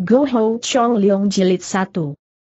Go Ho Chong Leong Jilid 1.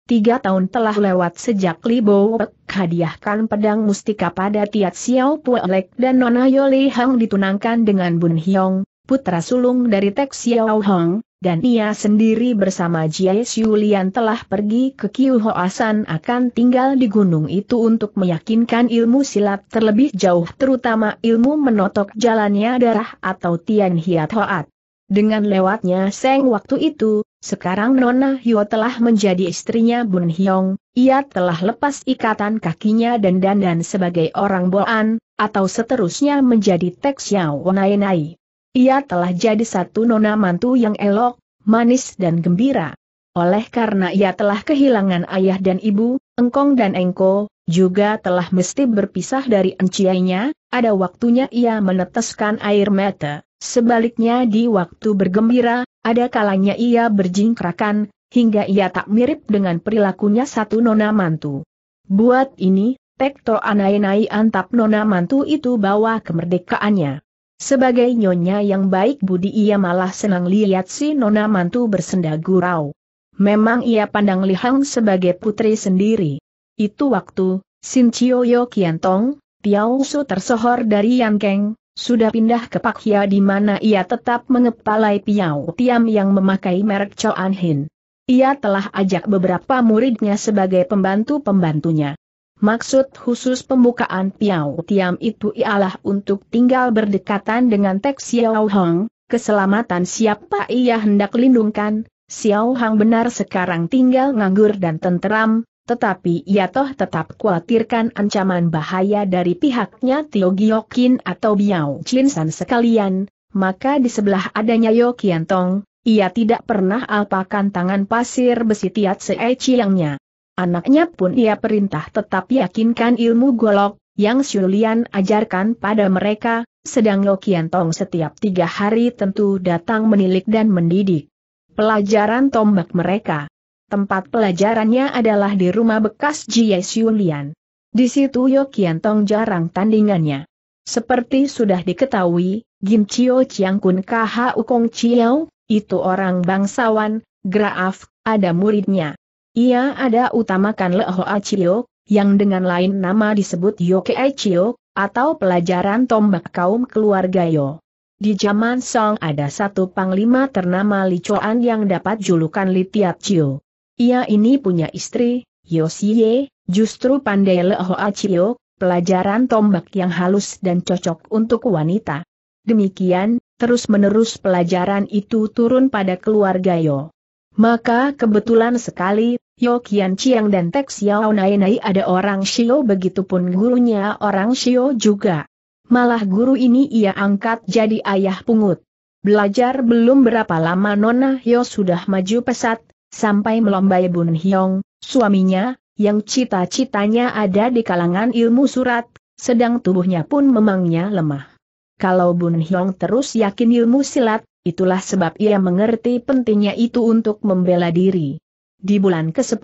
Tiga tahun telah lewat sejak Li Bo Wek hadiahkan pedang mustika pada Tiat Xiao Pue Lek dan Nona Yoli Hang ditunangkan dengan Bun Hyong, putra sulung dari Tek Xiao Hong, dan ia sendiri bersama Jie Xulian telah pergi ke Kiu Hoasan akan tinggal di gunung itu untuk meyakinkan ilmu silat terlebih jauh terutama ilmu menotok jalannya darah atau Tian Hiat Hoat. Dengan lewatnya seng waktu itu, sekarang Nona Hyo telah menjadi istrinya Bun Hyong, ia telah lepas ikatan kakinya dan dandan sebagai orang Boan, atau seterusnya menjadi Tek Xiao Nai. Ia telah jadi satu nona mantu yang elok, manis dan gembira. Oleh karena ia telah kehilangan ayah dan ibu, Engkong dan Engko, juga telah mesti berpisah dari enciainya, ada waktunya ia meneteskan air mata. Sebaliknya di waktu bergembira, ada kalanya ia berjingkrakan, hingga ia tak mirip dengan perilakunya satu nona mantu. Buat ini, anai Anainai antap nona mantu itu bawa kemerdekaannya. Sebagai nyonya yang baik budi ia malah senang lihat si nona mantu bersenda gurau. Memang ia pandang Lihang sebagai putri sendiri. Itu waktu, Sin Chiyo Yo Kiantong, Piao Su tersohor dari Yang sudah pindah ke Pak Hia di mana ia tetap mengepalai Piau Tiam yang memakai merek Choan Hin. Ia telah ajak beberapa muridnya sebagai pembantu-pembantunya. Maksud khusus pembukaan Piau Tiam itu ialah untuk tinggal berdekatan dengan Tek Xiao Hong, keselamatan siapa ia hendak lindungkan, Xiao Hong benar sekarang tinggal nganggur dan tenteram, tetapi ia toh tetap khawatirkan ancaman bahaya dari pihaknya Tio Giokin atau Biao Chinsan sekalian, maka di sebelah adanya Yo Tong, ia tidak pernah alpakan tangan pasir besi Tiat Se'e Chiangnya. Anaknya pun ia perintah tetap yakinkan ilmu golok, yang Xulian ajarkan pada mereka, sedang Kian Tong setiap tiga hari tentu datang menilik dan mendidik pelajaran tombak mereka. Tempat pelajarannya adalah di rumah bekas Jie Xiulian. Di situ Yokian Tong jarang tandingannya. Seperti sudah diketahui, Gim Chio Chiang Kun U Kong Chiao, itu orang bangsawan, Graaf, ada muridnya. Ia ada utamakan Le Hoa Chio, yang dengan lain nama disebut Yokai Chio, atau pelajaran tombak kaum keluarga Yo. Di zaman Song ada satu panglima ternama Li Chuan yang dapat julukan Li Tiat Chio. Ia ini punya istri, Yosie, justru pandai Lehoa acio, pelajaran tombak yang halus dan cocok untuk wanita. Demikian, terus-menerus pelajaran itu turun pada keluarga Yo. Maka kebetulan sekali, Yo Kian Chiang dan Tek Xiao Nai Nai ada orang Shio begitupun gurunya orang Shio juga. Malah guru ini ia angkat jadi ayah pungut. Belajar belum berapa lama Nona Yo sudah maju pesat, Sampai melombai Bun Hyong, suaminya, yang cita-citanya ada di kalangan ilmu surat, sedang tubuhnya pun memangnya lemah. Kalau Bun Hyong terus yakin ilmu silat, itulah sebab ia mengerti pentingnya itu untuk membela diri. Di bulan ke-10,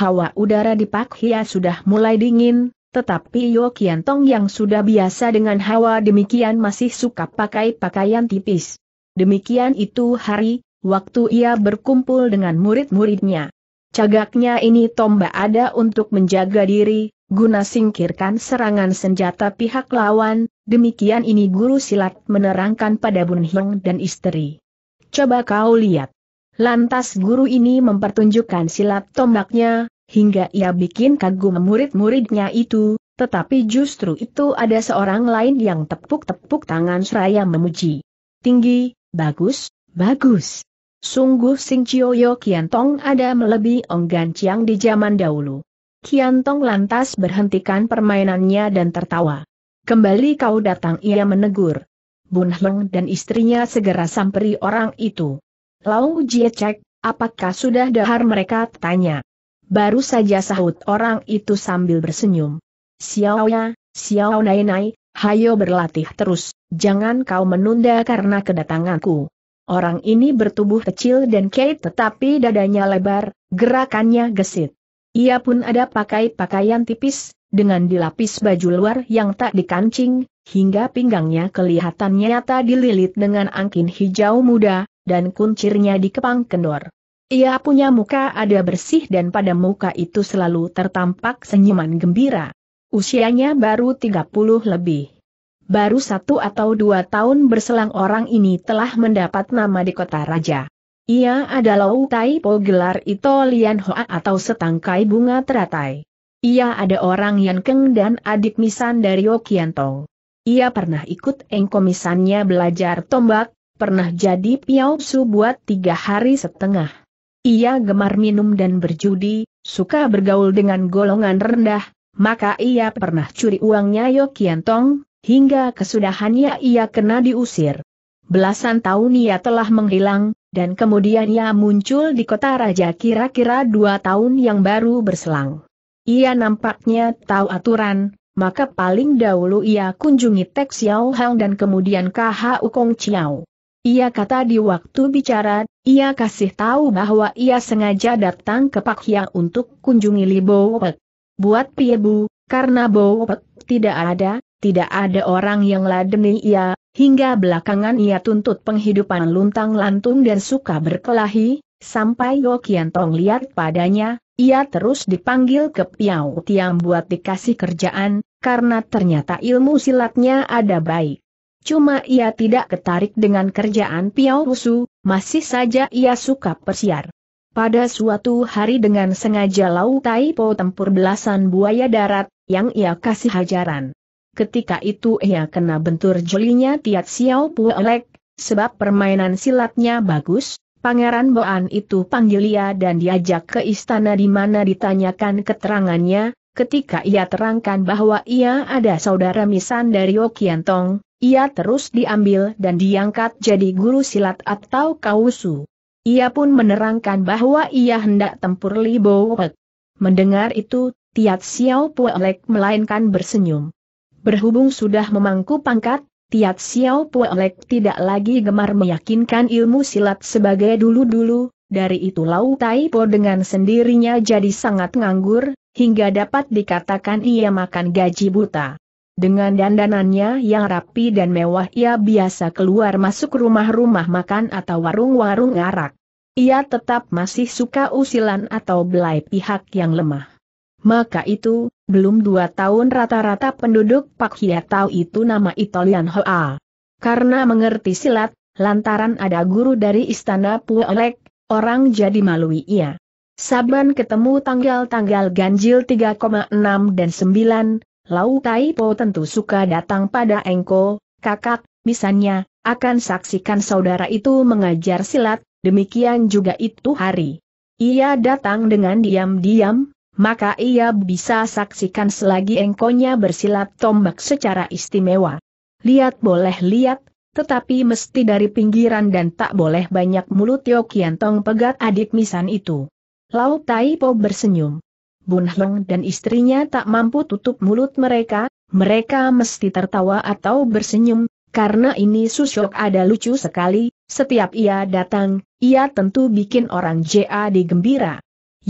hawa udara di Pak Hia sudah mulai dingin, tetapi Yo Kian Tong yang sudah biasa dengan hawa demikian masih suka pakai pakaian tipis. Demikian itu hari, waktu ia berkumpul dengan murid-muridnya. Cagaknya ini tombak ada untuk menjaga diri, guna singkirkan serangan senjata pihak lawan, demikian ini guru silat menerangkan pada Bun Hong dan istri. Coba kau lihat. Lantas guru ini mempertunjukkan silat tombaknya, hingga ia bikin kagum murid-muridnya itu, tetapi justru itu ada seorang lain yang tepuk-tepuk tangan seraya memuji. Tinggi, bagus, bagus. Sungguh Sing kian tong ada melebihi ong Chiang di zaman dahulu. Kian tong lantas berhentikan permainannya dan tertawa. Kembali kau datang ia menegur. Bun Heng dan istrinya segera samperi orang itu. Lau Jie cek, apakah sudah dahar mereka tanya. Baru saja sahut orang itu sambil bersenyum. Xiao ya, Xiao Nai Nai, hayo berlatih terus, jangan kau menunda karena kedatanganku. Orang ini bertubuh kecil dan kait tetapi dadanya lebar, gerakannya gesit. Ia pun ada pakai pakaian tipis, dengan dilapis baju luar yang tak dikancing, hingga pinggangnya kelihatan nyata dililit dengan angkin hijau muda, dan kuncirnya dikepang kendor. Ia punya muka ada bersih dan pada muka itu selalu tertampak senyuman gembira. Usianya baru 30 lebih baru satu atau dua tahun berselang orang ini telah mendapat nama di kota raja. Ia adalah Utai Po gelar Ito Lian Hoa atau setangkai bunga teratai. Ia ada orang Yan Keng dan adik misan dari Okianto. Ia pernah ikut engkomisannya belajar tombak, pernah jadi piausu buat tiga hari setengah. Ia gemar minum dan berjudi, suka bergaul dengan golongan rendah, maka ia pernah curi uangnya Yokiantong, hingga kesudahannya ia kena diusir. Belasan tahun ia telah menghilang, dan kemudian ia muncul di kota raja kira-kira dua tahun yang baru berselang. Ia nampaknya tahu aturan, maka paling dahulu ia kunjungi Tek Xiao Hang dan kemudian KH Ukong Chiao. Ia kata di waktu bicara, ia kasih tahu bahwa ia sengaja datang ke Pak Hia untuk kunjungi Li Bowek. Buat bu, karena Bo tidak ada, tidak ada orang yang ladeni ia, hingga belakangan ia tuntut penghidupan luntang-lantung dan suka berkelahi, sampai Yokian Tong lihat padanya, ia terus dipanggil ke Piau Tiam buat dikasih kerjaan, karena ternyata ilmu silatnya ada baik. Cuma ia tidak ketarik dengan kerjaan Piau Rusu, masih saja ia suka persiar. Pada suatu hari dengan sengaja Lau Tai Po tempur belasan buaya darat, yang ia kasih hajaran ketika itu ia kena bentur jolinya Tiat Xiao Puelek, sebab permainan silatnya bagus, Pangeran Boan itu panggil ia dan diajak ke istana di mana ditanyakan keterangannya, ketika ia terangkan bahwa ia ada saudara misan dari Okiantong, ia terus diambil dan diangkat jadi guru silat atau kausu. Ia pun menerangkan bahwa ia hendak tempur Li Bo Mendengar itu, Tiat Xiao Puelek melainkan bersenyum. Berhubung sudah memangku pangkat, Tiat Xiao Puelek tidak lagi gemar meyakinkan ilmu silat sebagai dulu-dulu, dari itu Lau Tai Po dengan sendirinya jadi sangat nganggur, hingga dapat dikatakan ia makan gaji buta. Dengan dandanannya yang rapi dan mewah ia biasa keluar masuk rumah-rumah makan atau warung-warung arak. Ia tetap masih suka usilan atau belai pihak yang lemah. Maka itu, belum dua tahun rata-rata penduduk Pak Hia tahu itu nama Italian Hoa. Karena mengerti silat, lantaran ada guru dari istana Puolek, orang jadi malui ia. Saban ketemu tanggal-tanggal ganjil 3,6 dan 9, Lau Taipo tentu suka datang pada Engko, kakak, misalnya, akan saksikan saudara itu mengajar silat, demikian juga itu hari. Ia datang dengan diam-diam, maka ia bisa saksikan selagi engkonya bersilat tombak secara istimewa. Lihat boleh lihat, tetapi mesti dari pinggiran dan tak boleh banyak mulut Tio Tong pegat adik misan itu. Lau Tai Po bersenyum. Bun Hong dan istrinya tak mampu tutup mulut mereka, mereka mesti tertawa atau bersenyum, karena ini Susyok ada lucu sekali, setiap ia datang, ia tentu bikin orang JA digembira.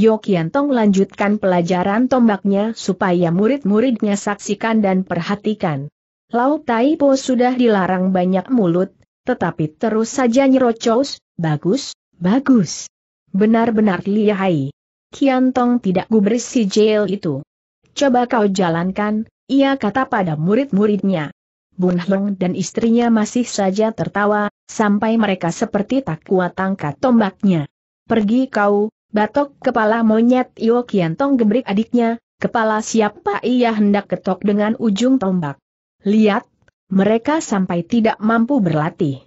Tong lanjutkan pelajaran tombaknya supaya murid-muridnya saksikan dan perhatikan. Lau Po sudah dilarang banyak mulut, tetapi terus saja nyerocos, bagus, bagus. Benar-benar lihai. Kian Tong tidak gubris si jail itu. Coba kau jalankan, ia kata pada murid-muridnya. Bun Hong dan istrinya masih saja tertawa, sampai mereka seperti tak kuat angkat tombaknya. Pergi kau, Batok kepala monyet Yo Tong gembrik adiknya, kepala siapa ia hendak ketok dengan ujung tombak. Lihat, mereka sampai tidak mampu berlatih.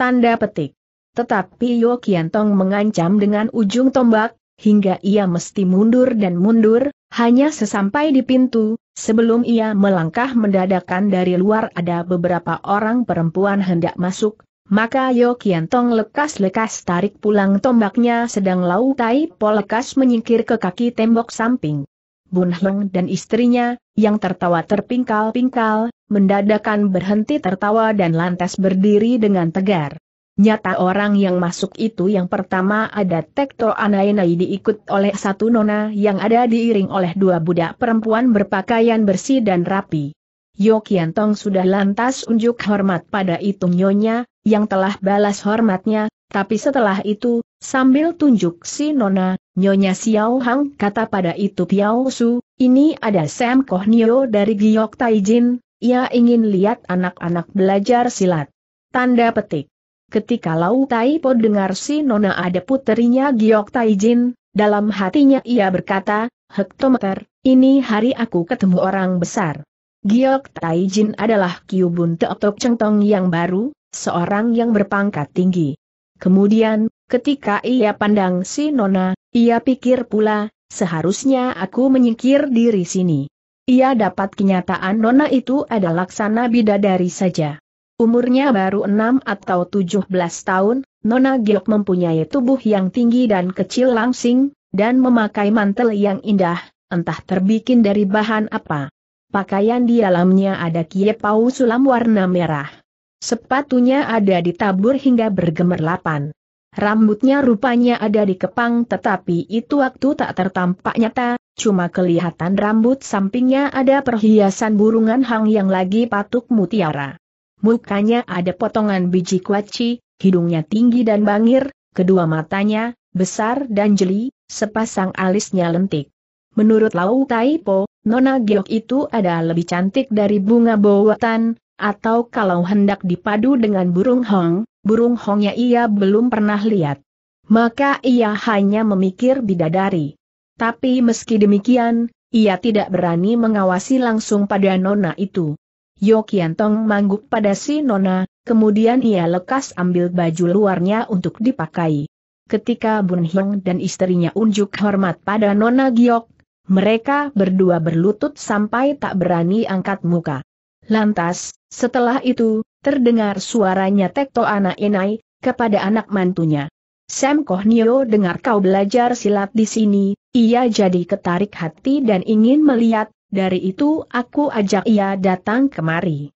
Tanda petik. Tetapi Yo Tong mengancam dengan ujung tombak, hingga ia mesti mundur dan mundur, hanya sesampai di pintu, sebelum ia melangkah mendadakan dari luar ada beberapa orang perempuan hendak masuk, maka Yo Kian Tong lekas-lekas tarik pulang tombaknya sedang Lau Tai Po lekas menyingkir ke kaki tembok samping. Bun Heng dan istrinya, yang tertawa terpingkal-pingkal, mendadakan berhenti tertawa dan lantas berdiri dengan tegar. Nyata orang yang masuk itu yang pertama ada Tekto Anainai diikut oleh satu nona yang ada diiring oleh dua budak perempuan berpakaian bersih dan rapi. Yo Tong sudah lantas unjuk hormat pada itu nyonya, yang telah balas hormatnya, tapi setelah itu, sambil tunjuk si Nona, Nyonya Xiao Hang kata pada itu Piao Su, ini ada Sam Koh Nio dari Giok Taijin, ia ingin lihat anak-anak belajar silat. Tanda petik. Ketika Lau Tai Po dengar si Nona ada puterinya Giok Taijin, dalam hatinya ia berkata, Hektometer, ini hari aku ketemu orang besar. Giok Taijin adalah Kiubun Teotok Cengtong yang baru, seorang yang berpangkat tinggi. Kemudian, ketika ia pandang si Nona, ia pikir pula, seharusnya aku menyingkir diri sini. Ia dapat kenyataan Nona itu ada laksana bidadari saja. Umurnya baru enam atau tujuh belas tahun, Nona Giok mempunyai tubuh yang tinggi dan kecil langsing, dan memakai mantel yang indah, entah terbikin dari bahan apa. Pakaian di dalamnya ada kiepau sulam warna merah. Sepatunya ada di tabur hingga bergemerlapan. Rambutnya rupanya ada di kepang tetapi itu waktu tak tertampak nyata, cuma kelihatan rambut sampingnya ada perhiasan burungan hang yang lagi patuk mutiara. Mukanya ada potongan biji kuaci, hidungnya tinggi dan bangir, kedua matanya, besar dan jeli, sepasang alisnya lentik. Menurut Lau Taipo, Nona Giok itu ada lebih cantik dari bunga bawatan. Atau kalau hendak dipadu dengan burung hong, burung hongnya ia belum pernah lihat. Maka ia hanya memikir bidadari. Tapi meski demikian, ia tidak berani mengawasi langsung pada nona itu. Yokiantong mangguk pada si nona, kemudian ia lekas ambil baju luarnya untuk dipakai. Ketika Bun Hyung dan istrinya unjuk hormat pada nona Giok, mereka berdua berlutut sampai tak berani angkat muka. Lantas, setelah itu, terdengar suaranya Tekto anak Enai, kepada anak mantunya. Sam Nio dengar kau belajar silat di sini, ia jadi ketarik hati dan ingin melihat, dari itu aku ajak ia datang kemari.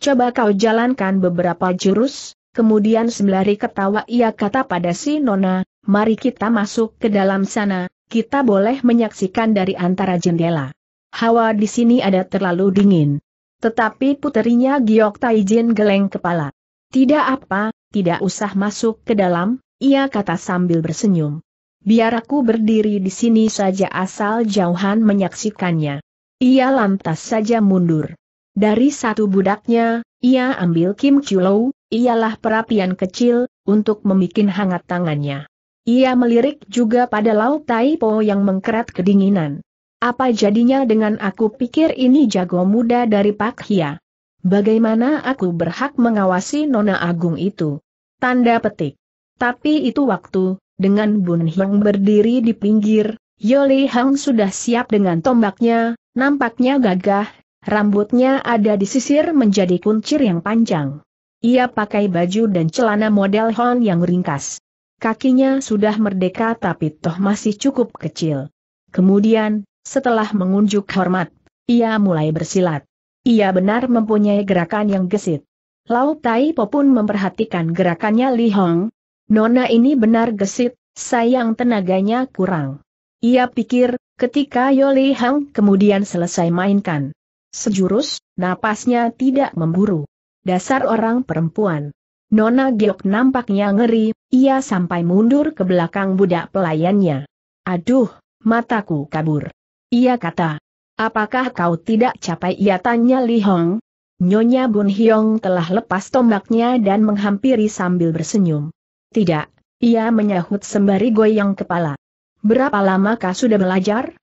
Coba kau jalankan beberapa jurus, kemudian sembari ketawa ia kata pada si Nona, mari kita masuk ke dalam sana, kita boleh menyaksikan dari antara jendela. Hawa di sini ada terlalu dingin. Tetapi puterinya Giok Taijin geleng kepala. Tidak apa, tidak usah masuk ke dalam, ia kata sambil bersenyum. Biar aku berdiri di sini saja asal jauhan menyaksikannya. Ia lantas saja mundur. Dari satu budaknya, ia ambil Kim Chulou, ialah perapian kecil, untuk membuat hangat tangannya. Ia melirik juga pada Lau Tai Po yang mengkerat kedinginan. Apa jadinya dengan aku pikir ini jago muda dari Pak Hia? Bagaimana aku berhak mengawasi Nona Agung itu? Tanda petik. Tapi itu waktu, dengan Bun Hyang berdiri di pinggir, Yoli Hang sudah siap dengan tombaknya, nampaknya gagah, rambutnya ada disisir menjadi kuncir yang panjang. Ia pakai baju dan celana model Hon yang ringkas. Kakinya sudah merdeka tapi toh masih cukup kecil. Kemudian, setelah mengunjuk hormat, ia mulai bersilat. Ia benar mempunyai gerakan yang gesit. Lau Tai Po pun memperhatikan gerakannya Li Hong. Nona ini benar gesit, sayang tenaganya kurang. Ia pikir, ketika Yoli Hong kemudian selesai mainkan. Sejurus, napasnya tidak memburu. Dasar orang perempuan. Nona Giok nampaknya ngeri, ia sampai mundur ke belakang budak pelayannya. Aduh, mataku kabur. Ia kata. Apakah kau tidak capai? Ia tanya Li Hong. Nyonya Bun Hiong telah lepas tombaknya dan menghampiri sambil bersenyum. Tidak, ia menyahut sembari goyang kepala. Berapa lama kau sudah belajar?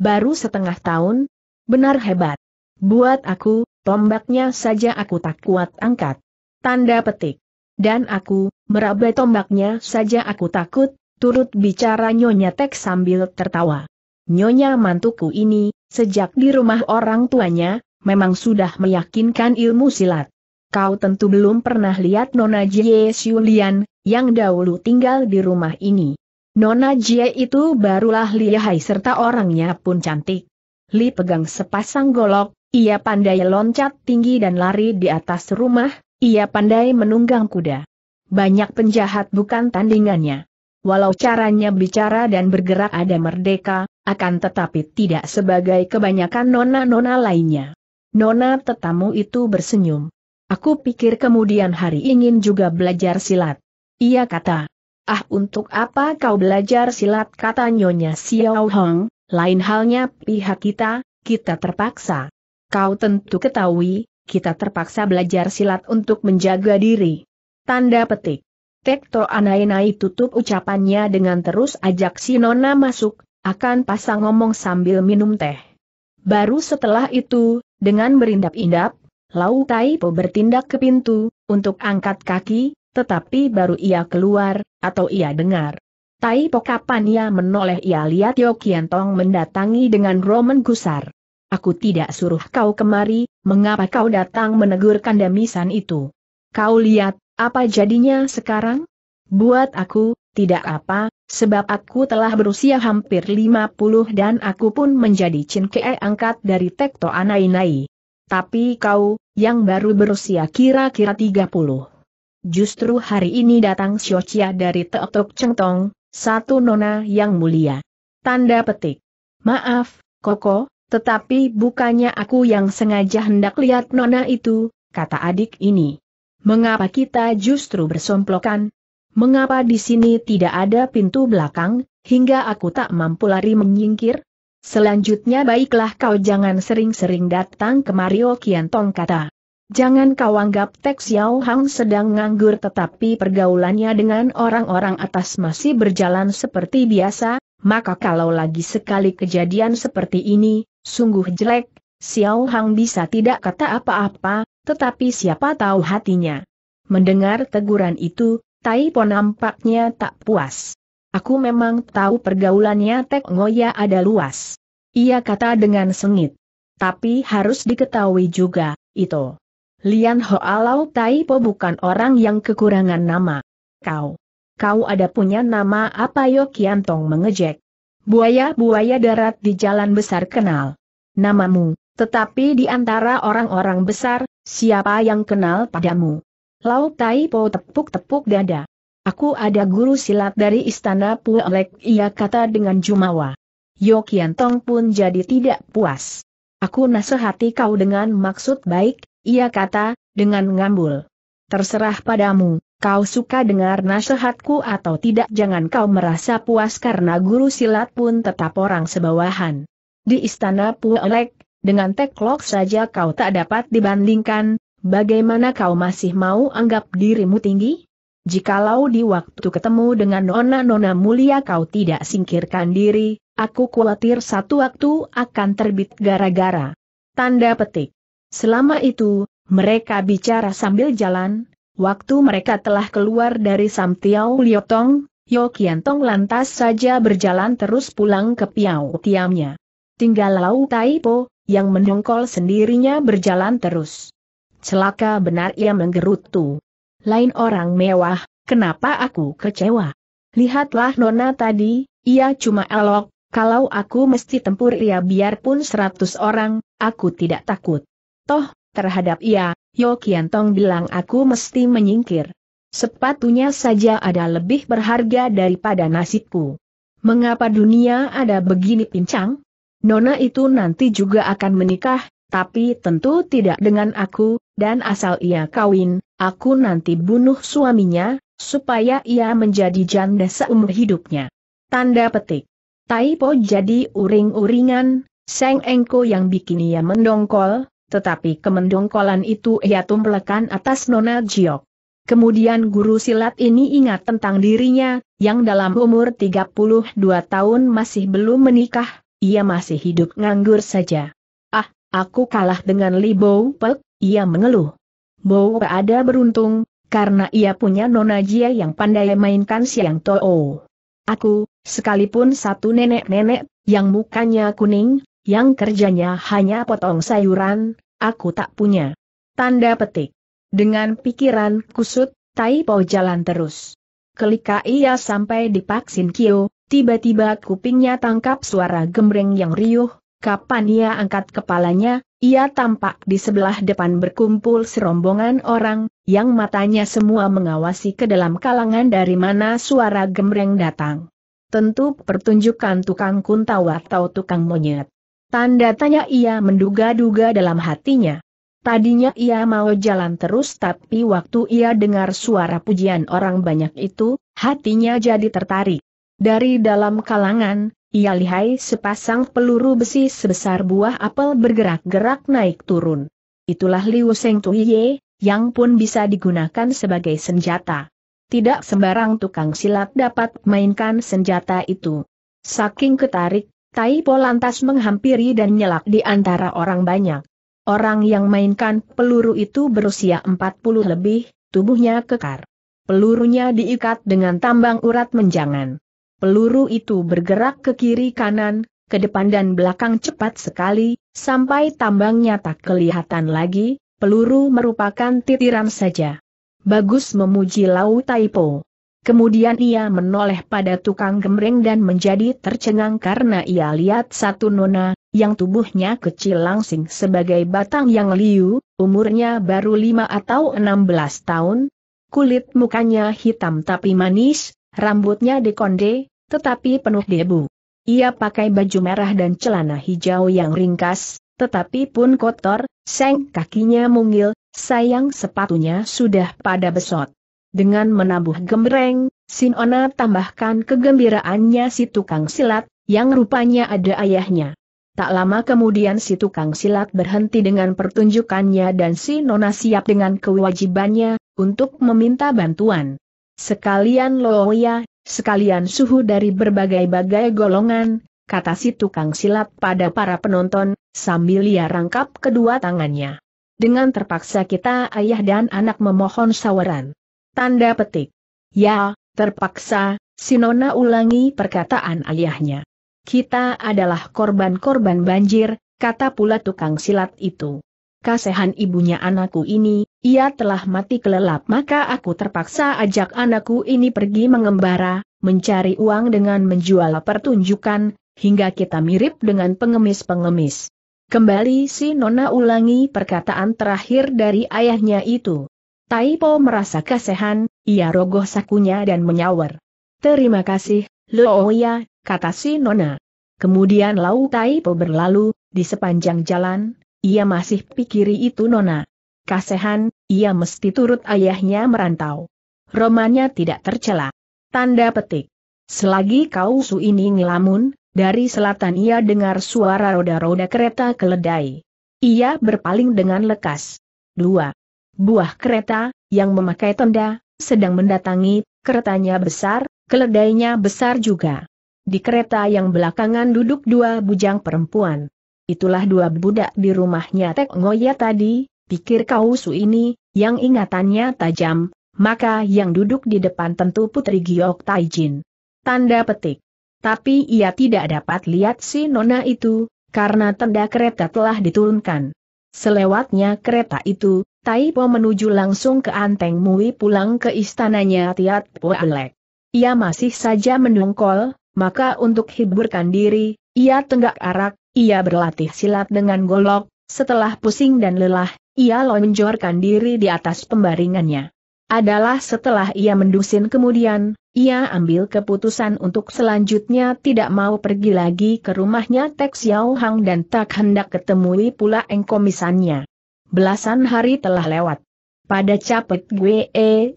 Baru setengah tahun? Benar hebat. Buat aku, tombaknya saja aku tak kuat angkat. Tanda petik. Dan aku, meraba tombaknya saja aku takut, turut bicara Nyonya Tek sambil tertawa. Nyonya mantuku ini, sejak di rumah orang tuanya, memang sudah meyakinkan ilmu silat. Kau tentu belum pernah lihat Nona Jie Xiulian, yang dahulu tinggal di rumah ini. Nona Jie itu barulah lihai serta orangnya pun cantik. Li pegang sepasang golok, ia pandai loncat tinggi dan lari di atas rumah, ia pandai menunggang kuda. Banyak penjahat bukan tandingannya. Walau caranya bicara dan bergerak ada merdeka, akan tetapi tidak sebagai kebanyakan nona-nona lainnya. Nona tetamu itu bersenyum. Aku pikir kemudian hari ingin juga belajar silat. Ia kata, ah untuk apa kau belajar silat kata nyonya Xiao Hong, lain halnya pihak kita, kita terpaksa. Kau tentu ketahui, kita terpaksa belajar silat untuk menjaga diri. Tanda petik. Tekto Anainai tutup ucapannya dengan terus ajak si Nona masuk, akan pasang ngomong sambil minum teh. Baru setelah itu, dengan berindap-indap, Lau Taipo bertindak ke pintu, untuk angkat kaki, tetapi baru ia keluar, atau ia dengar. Taipo kapan ia menoleh ia lihat Yo Tong mendatangi dengan roman gusar. Aku tidak suruh kau kemari, mengapa kau datang menegur kandamisan itu? Kau lihat, apa jadinya sekarang? Buat aku, tidak apa, sebab aku telah berusia hampir 50 dan aku pun menjadi cinkee angkat dari tekto Anainai. Tapi kau, yang baru berusia kira-kira 30. Justru hari ini datang Xiochia dari Teotok Cengtong, satu nona yang mulia. Tanda petik. Maaf, Koko, tetapi bukannya aku yang sengaja hendak lihat nona itu, kata adik ini. Mengapa kita justru bersomplokan? Mengapa di sini tidak ada pintu belakang, hingga aku tak mampu lari menyingkir? Selanjutnya baiklah kau jangan sering-sering datang ke Mario Kiantong kata. Jangan kau anggap Tek Xiao Hang sedang nganggur tetapi pergaulannya dengan orang-orang atas masih berjalan seperti biasa, maka kalau lagi sekali kejadian seperti ini, sungguh jelek, Xiao Hang bisa tidak kata apa-apa, tetapi siapa tahu hatinya. Mendengar teguran itu, Tai Po nampaknya tak puas. Aku memang tahu pergaulannya Tek Ngoya ada luas. Ia kata dengan sengit. Tapi harus diketahui juga, itu. Lian Hoalau Tai Po bukan orang yang kekurangan nama. Kau. Kau ada punya nama apa Yo Tong mengejek. Buaya-buaya darat di jalan besar kenal. Namamu, tetapi di antara orang-orang besar, Siapa yang kenal padamu? Lau Tai Po tepuk-tepuk dada. Aku ada guru silat dari istana Puelek, ia kata dengan jumawa. Yokian Tong pun jadi tidak puas. Aku nasihati kau dengan maksud baik, ia kata, dengan ngambul. Terserah padamu, kau suka dengar nasihatku atau tidak jangan kau merasa puas karena guru silat pun tetap orang sebawahan. Di istana Puelek, dengan teklok saja kau tak dapat dibandingkan, bagaimana kau masih mau anggap dirimu tinggi? Jikalau di waktu ketemu dengan nona-nona mulia kau tidak singkirkan diri, aku khawatir satu waktu akan terbit gara-gara. Tanda petik. Selama itu, mereka bicara sambil jalan, waktu mereka telah keluar dari Samtiau Liotong, Yokiantong lantas saja berjalan terus pulang ke Piau Tiamnya. Tinggal Lau Po yang mendongkol sendirinya berjalan terus. Celaka benar ia menggerutu. Lain orang mewah, kenapa aku kecewa? Lihatlah nona tadi, ia cuma elok, kalau aku mesti tempur ia biarpun seratus orang, aku tidak takut. Toh, terhadap ia, Yokiantong bilang aku mesti menyingkir. Sepatunya saja ada lebih berharga daripada nasibku. Mengapa dunia ada begini pincang? Nona itu nanti juga akan menikah, tapi tentu tidak dengan aku, dan asal ia kawin, aku nanti bunuh suaminya, supaya ia menjadi janda seumur hidupnya. Tanda petik. Taipo jadi uring-uringan, Seng Engko yang bikin ia mendongkol, tetapi kemendongkolan itu ia tumplekan atas Nona Jiok. Kemudian guru silat ini ingat tentang dirinya, yang dalam umur 32 tahun masih belum menikah, ia masih hidup nganggur saja. Ah, aku kalah dengan Li Bou Pek, ia mengeluh. Bou ada beruntung, karena ia punya nona Jia yang pandai mainkan siang to'o. Aku, sekalipun satu nenek-nenek, yang mukanya kuning, yang kerjanya hanya potong sayuran, aku tak punya. Tanda petik. Dengan pikiran kusut, Tai Po jalan terus. Kelika ia sampai di Paksin Kio, Tiba-tiba kupingnya tangkap suara gembreng yang riuh, kapan ia angkat kepalanya, ia tampak di sebelah depan berkumpul serombongan orang, yang matanya semua mengawasi ke dalam kalangan dari mana suara gembreng datang. Tentu pertunjukan tukang kuntau atau tukang monyet. Tanda tanya ia menduga-duga dalam hatinya. Tadinya ia mau jalan terus tapi waktu ia dengar suara pujian orang banyak itu, hatinya jadi tertarik. Dari dalam kalangan, ia lihai sepasang peluru besi sebesar buah apel bergerak-gerak naik turun. Itulah Liu Seng Ye, yang pun bisa digunakan sebagai senjata. Tidak sembarang tukang silat dapat mainkan senjata itu. Saking ketarik, Tai Po lantas menghampiri dan nyelak di antara orang banyak. Orang yang mainkan peluru itu berusia 40 lebih, tubuhnya kekar. Pelurunya diikat dengan tambang urat menjangan. Peluru itu bergerak ke kiri kanan, ke depan dan belakang cepat sekali, sampai tambangnya tak kelihatan lagi, peluru merupakan titiran saja. Bagus memuji Lau Taipo. Kemudian ia menoleh pada tukang gemreng dan menjadi tercengang karena ia lihat satu nona, yang tubuhnya kecil langsing sebagai batang yang liu, umurnya baru lima atau enam belas tahun, kulit mukanya hitam tapi manis, rambutnya dekonde, tetapi penuh debu. Ia pakai baju merah dan celana hijau yang ringkas, tetapi pun kotor, seng kakinya mungil, sayang sepatunya sudah pada besot. Dengan menabuh gembreng, Sinona tambahkan kegembiraannya si tukang silat, yang rupanya ada ayahnya. Tak lama kemudian si tukang silat berhenti dengan pertunjukannya dan si Nona siap dengan kewajibannya, untuk meminta bantuan. Sekalian Loya, sekalian suhu dari berbagai-bagai golongan, kata si tukang silat pada para penonton, sambil ia rangkap kedua tangannya. Dengan terpaksa kita ayah dan anak memohon sawaran. Tanda petik. Ya, terpaksa, si Nona ulangi perkataan ayahnya. Kita adalah korban-korban banjir, kata pula tukang silat itu kasehan ibunya anakku ini, ia telah mati kelelap maka aku terpaksa ajak anakku ini pergi mengembara, mencari uang dengan menjual pertunjukan, hingga kita mirip dengan pengemis-pengemis. Kembali si Nona ulangi perkataan terakhir dari ayahnya itu. Taipo merasa kasehan, ia rogoh sakunya dan menyawer. Terima kasih, Looya, kata si Nona. Kemudian Lau Taipo berlalu, di sepanjang jalan, ia masih pikiri itu Nona. Kasehan, ia mesti turut ayahnya merantau. Romanya tidak tercela. Tanda petik. Selagi kau su ini ngelamun, dari selatan ia dengar suara roda-roda kereta keledai. Ia berpaling dengan lekas. Dua. Buah kereta, yang memakai tenda, sedang mendatangi, keretanya besar, keledainya besar juga. Di kereta yang belakangan duduk dua bujang perempuan itulah dua budak di rumahnya Tek Ngoya tadi, pikir kau su ini, yang ingatannya tajam, maka yang duduk di depan tentu Putri Giok Taijin. Tanda petik. Tapi ia tidak dapat lihat si nona itu, karena tenda kereta telah diturunkan. Selewatnya kereta itu, Taipo menuju langsung ke Anteng Mui pulang ke istananya Tiat Alek. Ia masih saja menungkol, maka untuk hiburkan diri, ia tenggak arak, ia berlatih silat dengan golok, setelah pusing dan lelah, ia lonjorkan diri di atas pembaringannya. Adalah setelah ia mendusin kemudian, ia ambil keputusan untuk selanjutnya tidak mau pergi lagi ke rumahnya Tek Xiao Hang dan tak hendak ketemui pula engkomisannya. Belasan hari telah lewat. Pada capek gue e,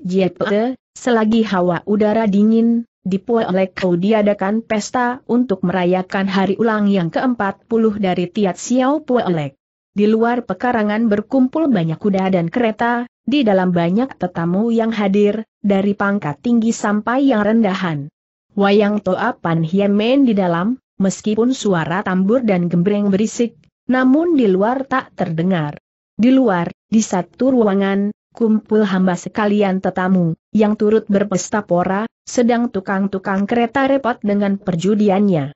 selagi hawa udara dingin, di Puelekau diadakan pesta untuk merayakan hari ulang yang ke-40 dari Tiat Xiao Puelek. Di luar pekarangan berkumpul banyak kuda dan kereta, di dalam banyak tetamu yang hadir, dari pangkat tinggi sampai yang rendahan. Wayang Toa Pan Hiemen di dalam, meskipun suara tambur dan gembreng berisik, namun di luar tak terdengar. Di luar, di satu ruangan, kumpul hamba sekalian tetamu, yang turut berpesta pora, sedang tukang-tukang kereta repot dengan perjudiannya.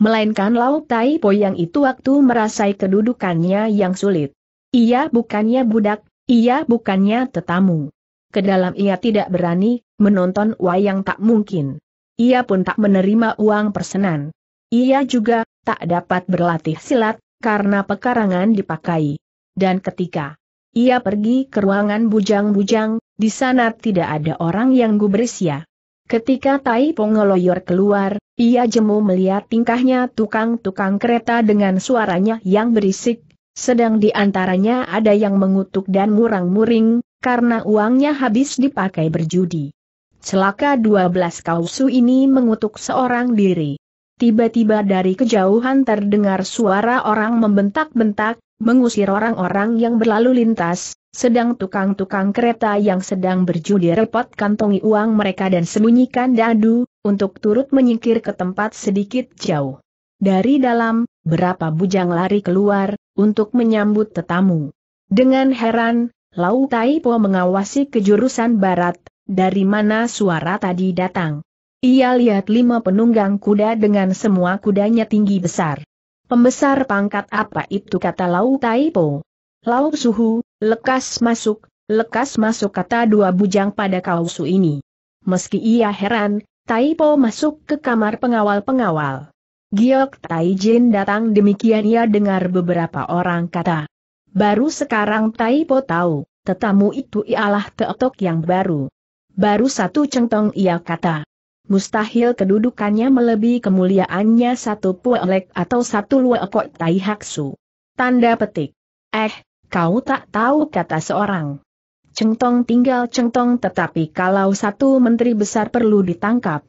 Melainkan Lau Tai Po yang itu waktu merasai kedudukannya yang sulit. Ia bukannya budak, ia bukannya tetamu. Kedalam ia tidak berani, menonton wayang tak mungkin. Ia pun tak menerima uang persenan. Ia juga, tak dapat berlatih silat, karena pekarangan dipakai. Dan ketika ia pergi ke ruangan bujang-bujang, di sana tidak ada orang yang gubris ya. Ketika Tai Pongoloyor keluar, ia jemu melihat tingkahnya tukang-tukang kereta dengan suaranya yang berisik, sedang di antaranya ada yang mengutuk dan murang-muring, karena uangnya habis dipakai berjudi. Celaka 12 kausu ini mengutuk seorang diri. Tiba-tiba dari kejauhan terdengar suara orang membentak-bentak, mengusir orang-orang yang berlalu lintas, sedang tukang-tukang kereta yang sedang berjudi repot kantongi uang mereka dan sembunyikan dadu, untuk turut menyingkir ke tempat sedikit jauh. Dari dalam, berapa bujang lari keluar, untuk menyambut tetamu. Dengan heran, Lau Taipo mengawasi kejurusan barat, dari mana suara tadi datang. Ia lihat lima penunggang kuda dengan semua kudanya tinggi besar. Pembesar pangkat apa itu kata Lau Taipo? Lau Suhu, lekas masuk, lekas masuk kata dua bujang pada kausu ini. Meski ia heran, Taipo masuk ke kamar pengawal pengawal Giok Taijin datang demikian ia dengar beberapa orang kata. Baru sekarang Taipo tahu, tetamu itu ialah Teotok yang baru. Baru satu centong ia kata mustahil kedudukannya melebihi kemuliaannya satu puelek atau satu luekok tai haksu. Tanda petik. Eh, kau tak tahu kata seorang. Cengtong tinggal cengtong tetapi kalau satu menteri besar perlu ditangkap.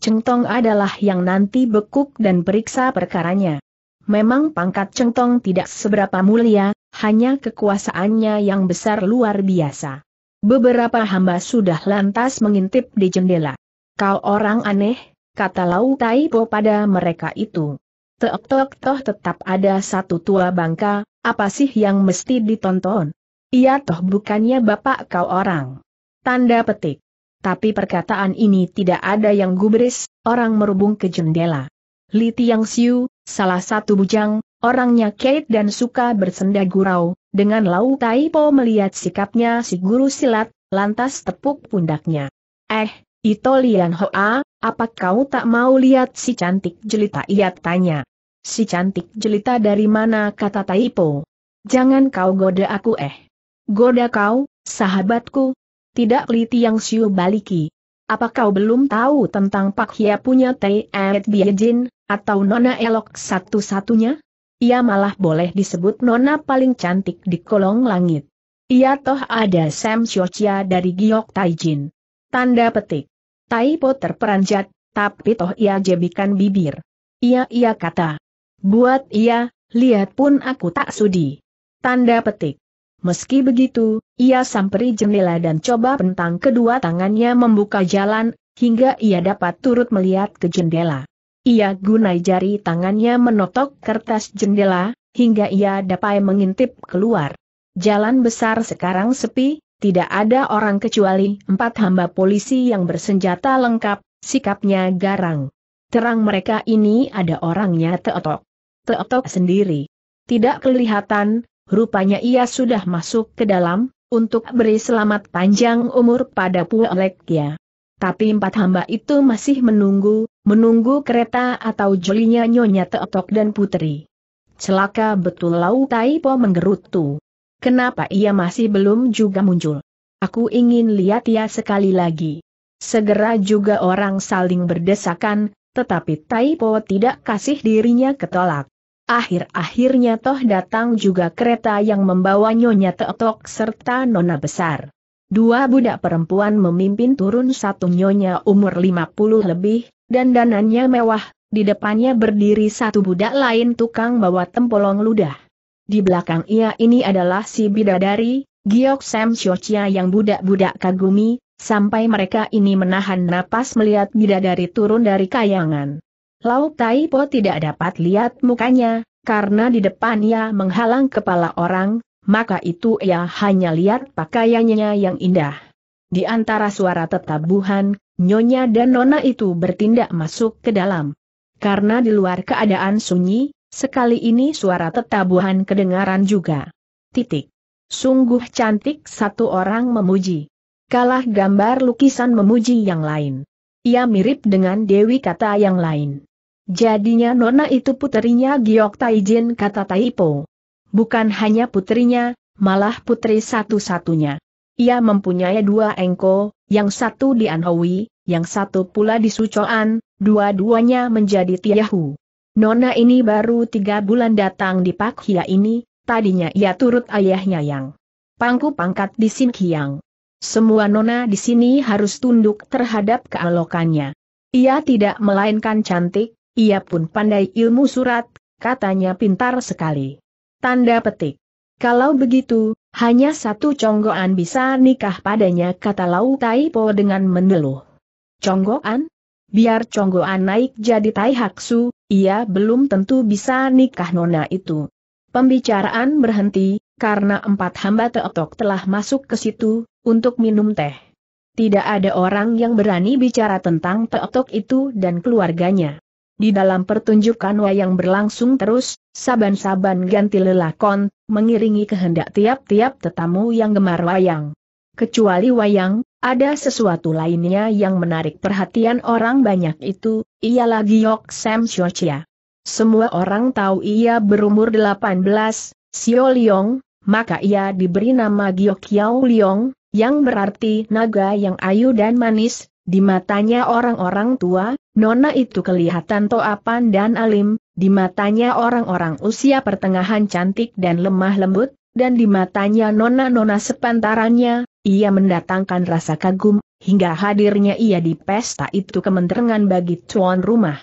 Cengtong adalah yang nanti bekuk dan periksa perkaranya. Memang pangkat cengtong tidak seberapa mulia, hanya kekuasaannya yang besar luar biasa. Beberapa hamba sudah lantas mengintip di jendela. Kau orang aneh, kata Lau Taipo pada mereka itu. Tok-tok toh tetap ada satu tua bangka, apa sih yang mesti ditonton? Iya toh bukannya bapak kau orang. Tanda petik. Tapi perkataan ini tidak ada yang gubris, orang merubung ke jendela. Li Tiang Siu, salah satu bujang, orangnya Kate dan suka bersenda gurau, dengan Lau Taipo melihat sikapnya si guru silat, lantas tepuk pundaknya. Eh, Ito Lian Hoa, apa kau tak mau lihat si cantik jelita? Ia tanya. Si cantik jelita dari mana kata Taipo? Jangan kau goda aku eh. Goda kau, sahabatku. Tidak Li yang Siu baliki. Apa kau belum tahu tentang Pak Hia punya T.E.T. Biejin, atau Nona Elok satu-satunya? Ia malah boleh disebut Nona paling cantik di kolong langit. Ia toh ada Sam Shochia dari Giok Taijin. Tanda petik. Taipo terperanjat, tapi toh ia jebikan bibir. Ia ia kata. Buat ia, lihat pun aku tak sudi. Tanda petik. Meski begitu, ia samperi jendela dan coba pentang kedua tangannya membuka jalan, hingga ia dapat turut melihat ke jendela. Ia gunai jari tangannya menotok kertas jendela, hingga ia dapat mengintip keluar. Jalan besar sekarang sepi, tidak ada orang kecuali empat hamba polisi yang bersenjata lengkap, sikapnya garang. Terang mereka ini ada orangnya Teotok. Teotok sendiri. Tidak kelihatan, rupanya ia sudah masuk ke dalam, untuk beri selamat panjang umur pada Puelekya. Tapi empat hamba itu masih menunggu, menunggu kereta atau jolinya Nyonya Teotok dan Putri. Celaka betul lautai Po menggerutu. Kenapa ia masih belum juga muncul? Aku ingin lihat ia ya sekali lagi. Segera juga orang saling berdesakan, tetapi Taipo tidak kasih dirinya ketolak. Akhir-akhirnya toh datang juga kereta yang membawa Nyonya Teotok serta Nona Besar. Dua budak perempuan memimpin turun satu Nyonya umur 50 lebih, dan dananya mewah, di depannya berdiri satu budak lain tukang bawa tempolong ludah. Di belakang ia ini adalah si bidadari, Giok Sam Shochia yang budak-budak kagumi, sampai mereka ini menahan napas melihat bidadari turun dari kayangan. Lau Tai Po tidak dapat lihat mukanya, karena di depan ia menghalang kepala orang, maka itu ia hanya lihat pakaiannya yang indah. Di antara suara tetabuhan, Nyonya dan Nona itu bertindak masuk ke dalam. Karena di luar keadaan sunyi, Sekali ini suara tetabuhan kedengaran juga. Titik. Sungguh cantik satu orang memuji. Kalah gambar lukisan memuji yang lain. Ia mirip dengan Dewi kata yang lain. Jadinya Nona itu puterinya Giok Taijin kata Taipo. Bukan hanya putrinya, malah putri satu-satunya. Ia mempunyai dua engko, yang satu di Anhui, yang satu pula di Sucoan, dua-duanya menjadi Tiahu. Nona ini baru tiga bulan datang di Pak Hia ini, tadinya ia turut ayahnya yang pangku pangkat di Sin Kiang. Semua nona di sini harus tunduk terhadap kealokannya. Ia tidak melainkan cantik, ia pun pandai ilmu surat, katanya pintar sekali. Tanda petik. Kalau begitu, hanya satu conggoan bisa nikah padanya kata Lau Tai Po dengan meneluh. Conggoan? biar Conggoan naik jadi Tai Haksu, ia belum tentu bisa nikah nona itu. Pembicaraan berhenti, karena empat hamba Teotok telah masuk ke situ, untuk minum teh. Tidak ada orang yang berani bicara tentang Teotok itu dan keluarganya. Di dalam pertunjukan wayang berlangsung terus, saban-saban ganti lelakon, mengiringi kehendak tiap-tiap tetamu yang gemar wayang. Kecuali wayang, ada sesuatu lainnya yang menarik perhatian orang banyak itu, ialah Giok Sam Shochia. Semua orang tahu ia berumur 18, Sio Liong, maka ia diberi nama Giok Yao Liong, yang berarti naga yang ayu dan manis, di matanya orang-orang tua, nona itu kelihatan toapan dan alim, di matanya orang-orang usia pertengahan cantik dan lemah lembut, dan di matanya nona-nona sepantarannya, ia mendatangkan rasa kagum, hingga hadirnya ia di pesta itu kementerangan bagi tuan rumah.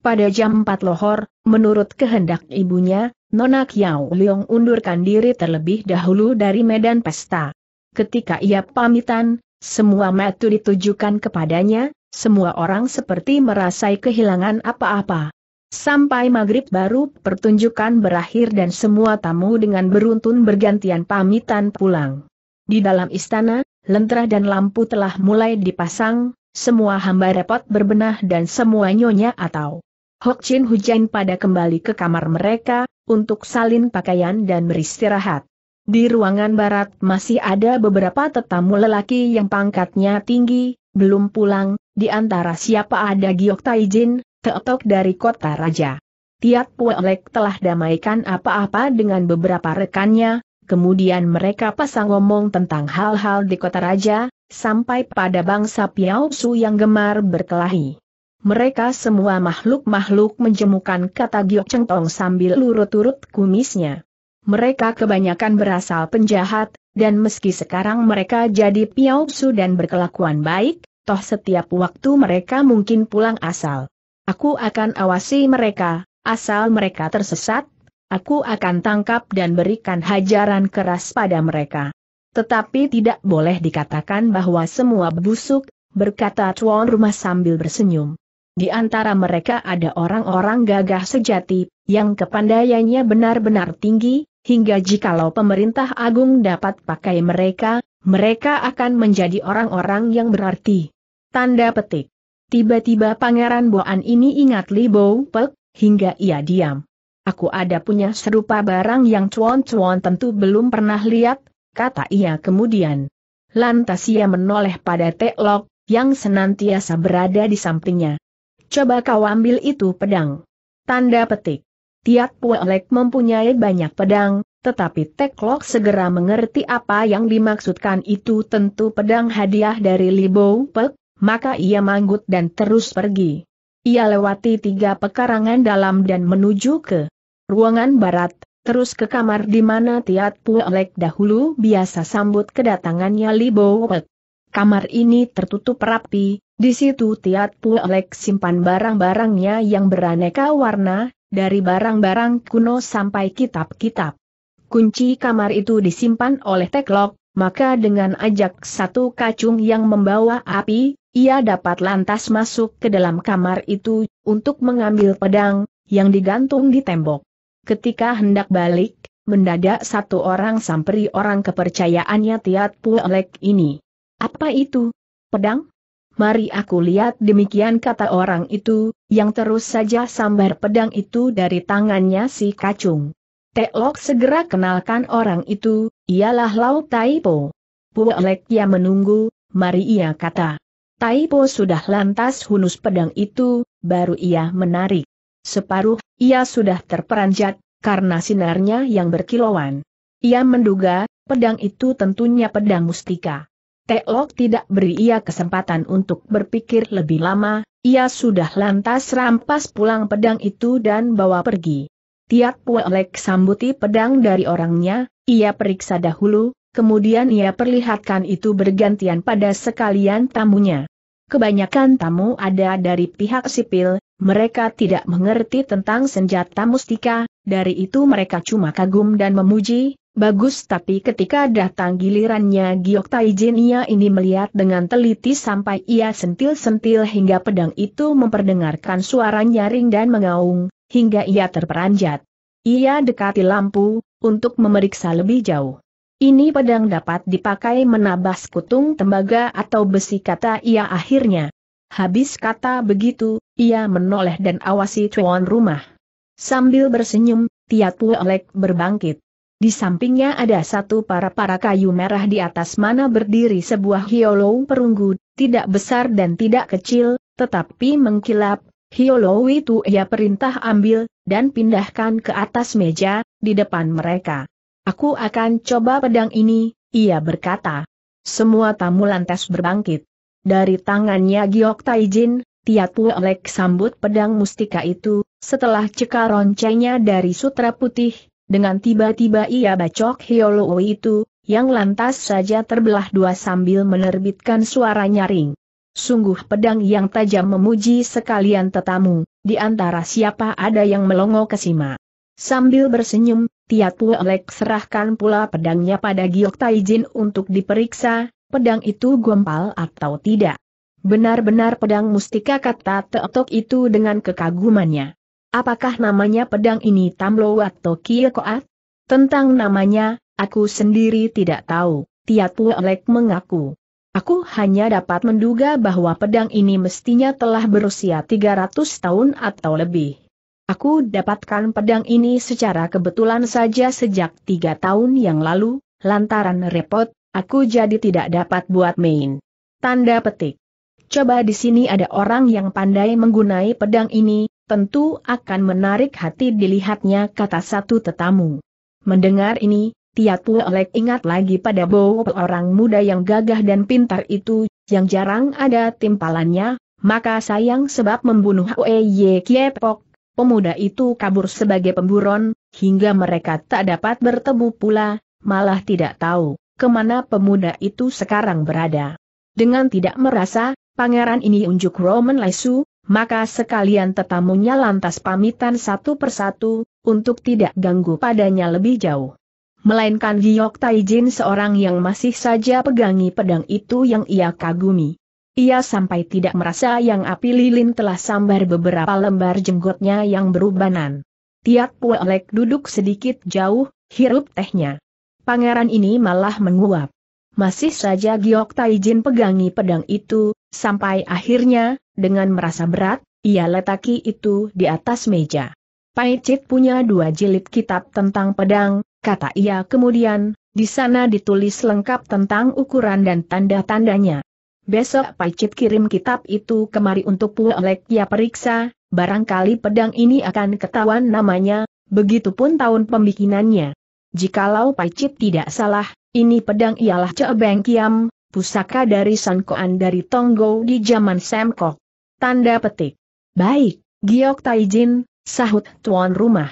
Pada jam 4 lohor, menurut kehendak ibunya, Nona Kiao Leong undurkan diri terlebih dahulu dari medan pesta. Ketika ia pamitan, semua metu ditujukan kepadanya, semua orang seperti merasai kehilangan apa-apa. Sampai maghrib baru pertunjukan berakhir dan semua tamu dengan beruntun bergantian pamitan pulang. Di dalam istana, lentera dan lampu telah mulai dipasang, semua hamba repot berbenah dan semua nyonya atau Hok Chin Hujan pada kembali ke kamar mereka, untuk salin pakaian dan beristirahat. Di ruangan barat masih ada beberapa tetamu lelaki yang pangkatnya tinggi, belum pulang, di antara siapa ada Giok Taijin, teotok dari kota raja. Tiat Puelek telah damaikan apa-apa dengan beberapa rekannya, Kemudian mereka pasang ngomong tentang hal-hal di kota raja, sampai pada bangsa Piausu yang gemar berkelahi. Mereka semua makhluk-makhluk menjemukan kata Giok Tong sambil lurut-urut kumisnya. Mereka kebanyakan berasal penjahat, dan meski sekarang mereka jadi Piausu dan berkelakuan baik, toh setiap waktu mereka mungkin pulang asal. Aku akan awasi mereka, asal mereka tersesat, aku akan tangkap dan berikan hajaran keras pada mereka. Tetapi tidak boleh dikatakan bahwa semua busuk, berkata tuan rumah sambil bersenyum. Di antara mereka ada orang-orang gagah sejati, yang kepandaiannya benar-benar tinggi, hingga jikalau pemerintah agung dapat pakai mereka, mereka akan menjadi orang-orang yang berarti. Tanda petik. Tiba-tiba Pangeran Boan ini ingat Li Bo Pek, hingga ia diam. Aku ada punya serupa barang yang cuan-cuan tentu belum pernah lihat, kata ia kemudian. Lantas ia menoleh pada Teklok, yang senantiasa berada di sampingnya. Coba kau ambil itu pedang. Tanda petik. Tiap Puelek mempunyai banyak pedang, tetapi Teklok segera mengerti apa yang dimaksudkan itu tentu pedang hadiah dari Libou Pek, maka ia manggut dan terus pergi. Ia lewati tiga pekarangan dalam dan menuju ke ruangan barat, terus ke kamar di mana Tiat Puelek dahulu biasa sambut kedatangannya Li Bowek. Kamar ini tertutup rapi, di situ Tiat Puelek simpan barang-barangnya yang beraneka warna, dari barang-barang kuno sampai kitab-kitab. Kunci kamar itu disimpan oleh Teklok, maka dengan ajak satu kacung yang membawa api, ia dapat lantas masuk ke dalam kamar itu untuk mengambil pedang yang digantung di tembok. Ketika hendak balik, mendadak satu orang samperi orang kepercayaannya Tiat Puelek ini. Apa itu? Pedang? Mari aku lihat demikian kata orang itu, yang terus saja sambar pedang itu dari tangannya si kacung. Teok segera kenalkan orang itu, ialah Lau Taipo. Puelek ia menunggu, mari ia kata. Taipo sudah lantas hunus pedang itu, baru ia menarik. Separuh, ia sudah terperanjat, karena sinarnya yang berkilauan. Ia menduga, pedang itu tentunya pedang mustika. Teklok tidak beri ia kesempatan untuk berpikir lebih lama, ia sudah lantas rampas pulang pedang itu dan bawa pergi. Tiap Puelek sambuti pedang dari orangnya, ia periksa dahulu, kemudian ia perlihatkan itu bergantian pada sekalian tamunya. Kebanyakan tamu ada dari pihak sipil, mereka tidak mengerti tentang senjata mustika, dari itu mereka cuma kagum dan memuji, bagus tapi ketika datang gilirannya Giok Taijin ia ini melihat dengan teliti sampai ia sentil-sentil hingga pedang itu memperdengarkan suara nyaring dan mengaung, hingga ia terperanjat. Ia dekati lampu, untuk memeriksa lebih jauh. Ini pedang dapat dipakai menabas kutung tembaga atau besi kata ia akhirnya. Habis kata begitu, ia menoleh dan awasi tuan rumah. Sambil bersenyum, Tiatu Elek berbangkit. Di sampingnya ada satu para-para kayu merah di atas mana berdiri sebuah hiolou perunggu, tidak besar dan tidak kecil, tetapi mengkilap, hiolou itu ia perintah ambil, dan pindahkan ke atas meja, di depan mereka. Aku akan coba pedang ini, ia berkata. Semua tamu lantas berbangkit. Dari tangannya Giok Taijin, Tiat Olek sambut pedang mustika itu, setelah cekal roncengnya dari sutra putih, dengan tiba-tiba ia bacok Hiolo itu, yang lantas saja terbelah dua sambil menerbitkan suara nyaring. Sungguh pedang yang tajam memuji sekalian tetamu, di antara siapa ada yang melongo kesima. Sambil bersenyum, Tiatu Lek serahkan pula pedangnya pada Giok Taijin untuk diperiksa, pedang itu gompal atau tidak. Benar-benar pedang mustika kata Teotok itu dengan kekagumannya. Apakah namanya pedang ini Tamlo atau Kiekoat? Tentang namanya, aku sendiri tidak tahu, Tiatu Lek mengaku. Aku hanya dapat menduga bahwa pedang ini mestinya telah berusia 300 tahun atau lebih. Aku dapatkan pedang ini secara kebetulan saja sejak tiga tahun yang lalu, lantaran repot, aku jadi tidak dapat buat main. Tanda petik. Coba di sini ada orang yang pandai menggunai pedang ini, tentu akan menarik hati dilihatnya kata satu tetamu. Mendengar ini, Tiatu Olek ingat lagi pada Bo orang muda yang gagah dan pintar itu, yang jarang ada timpalannya, maka sayang sebab membunuh Ye Kiepok Pemuda itu kabur sebagai pemburon, hingga mereka tak dapat bertemu pula, malah tidak tahu kemana pemuda itu sekarang berada. Dengan tidak merasa, pangeran ini unjuk Roman Lesu, maka sekalian tetamunya lantas pamitan satu persatu, untuk tidak ganggu padanya lebih jauh. Melainkan Giok Taijin seorang yang masih saja pegangi pedang itu yang ia kagumi. Ia sampai tidak merasa yang api lilin telah sambar beberapa lembar jenggotnya yang berubanan. Tiat Puelek duduk sedikit jauh, hirup tehnya. Pangeran ini malah menguap. Masih saja Giok Taijin pegangi pedang itu, sampai akhirnya, dengan merasa berat, ia letaki itu di atas meja. Paicit punya dua jilid kitab tentang pedang, kata ia kemudian, di sana ditulis lengkap tentang ukuran dan tanda-tandanya. Besok Cip kirim kitab itu kemari untuk Puolek ya periksa, barangkali pedang ini akan ketahuan namanya, begitupun tahun pembikinannya. Jikalau Cip tidak salah, ini pedang ialah Cebeng Kiam, pusaka dari Sankoan dari Tonggo di zaman Semkok. Tanda petik. Baik, Giok Taijin, sahut tuan rumah.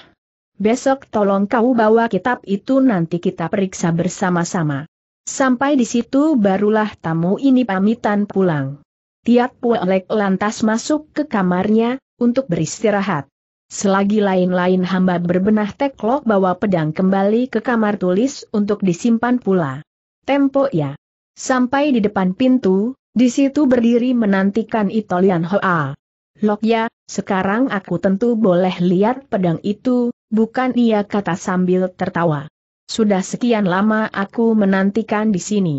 Besok tolong kau bawa kitab itu nanti kita periksa bersama-sama. Sampai di situ barulah tamu ini pamitan pulang. Tiap pulek lantas masuk ke kamarnya, untuk beristirahat. Selagi lain-lain hamba berbenah teklok bawa pedang kembali ke kamar tulis untuk disimpan pula. Tempo ya. Sampai di depan pintu, di situ berdiri menantikan Italian Hoa. ya, sekarang aku tentu boleh lihat pedang itu, bukan ia kata sambil tertawa. Sudah sekian lama aku menantikan di sini.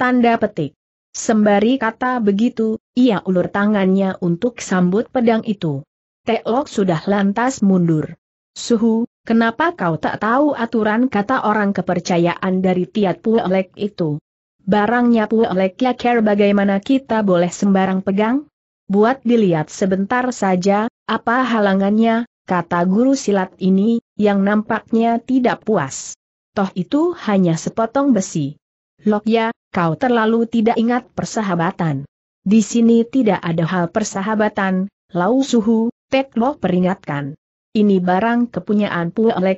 Tanda petik. Sembari kata begitu, ia ulur tangannya untuk sambut pedang itu. Teok sudah lantas mundur. Suhu, kenapa kau tak tahu aturan kata orang kepercayaan dari Tiat Puelek itu? Barangnya Puelek ya care bagaimana kita boleh sembarang pegang? Buat dilihat sebentar saja, apa halangannya, kata guru silat ini, yang nampaknya tidak puas toh itu hanya sepotong besi. Lokya, kau terlalu tidak ingat persahabatan. Di sini tidak ada hal persahabatan, Lau Suhu, Tek Lo peringatkan. Ini barang kepunyaan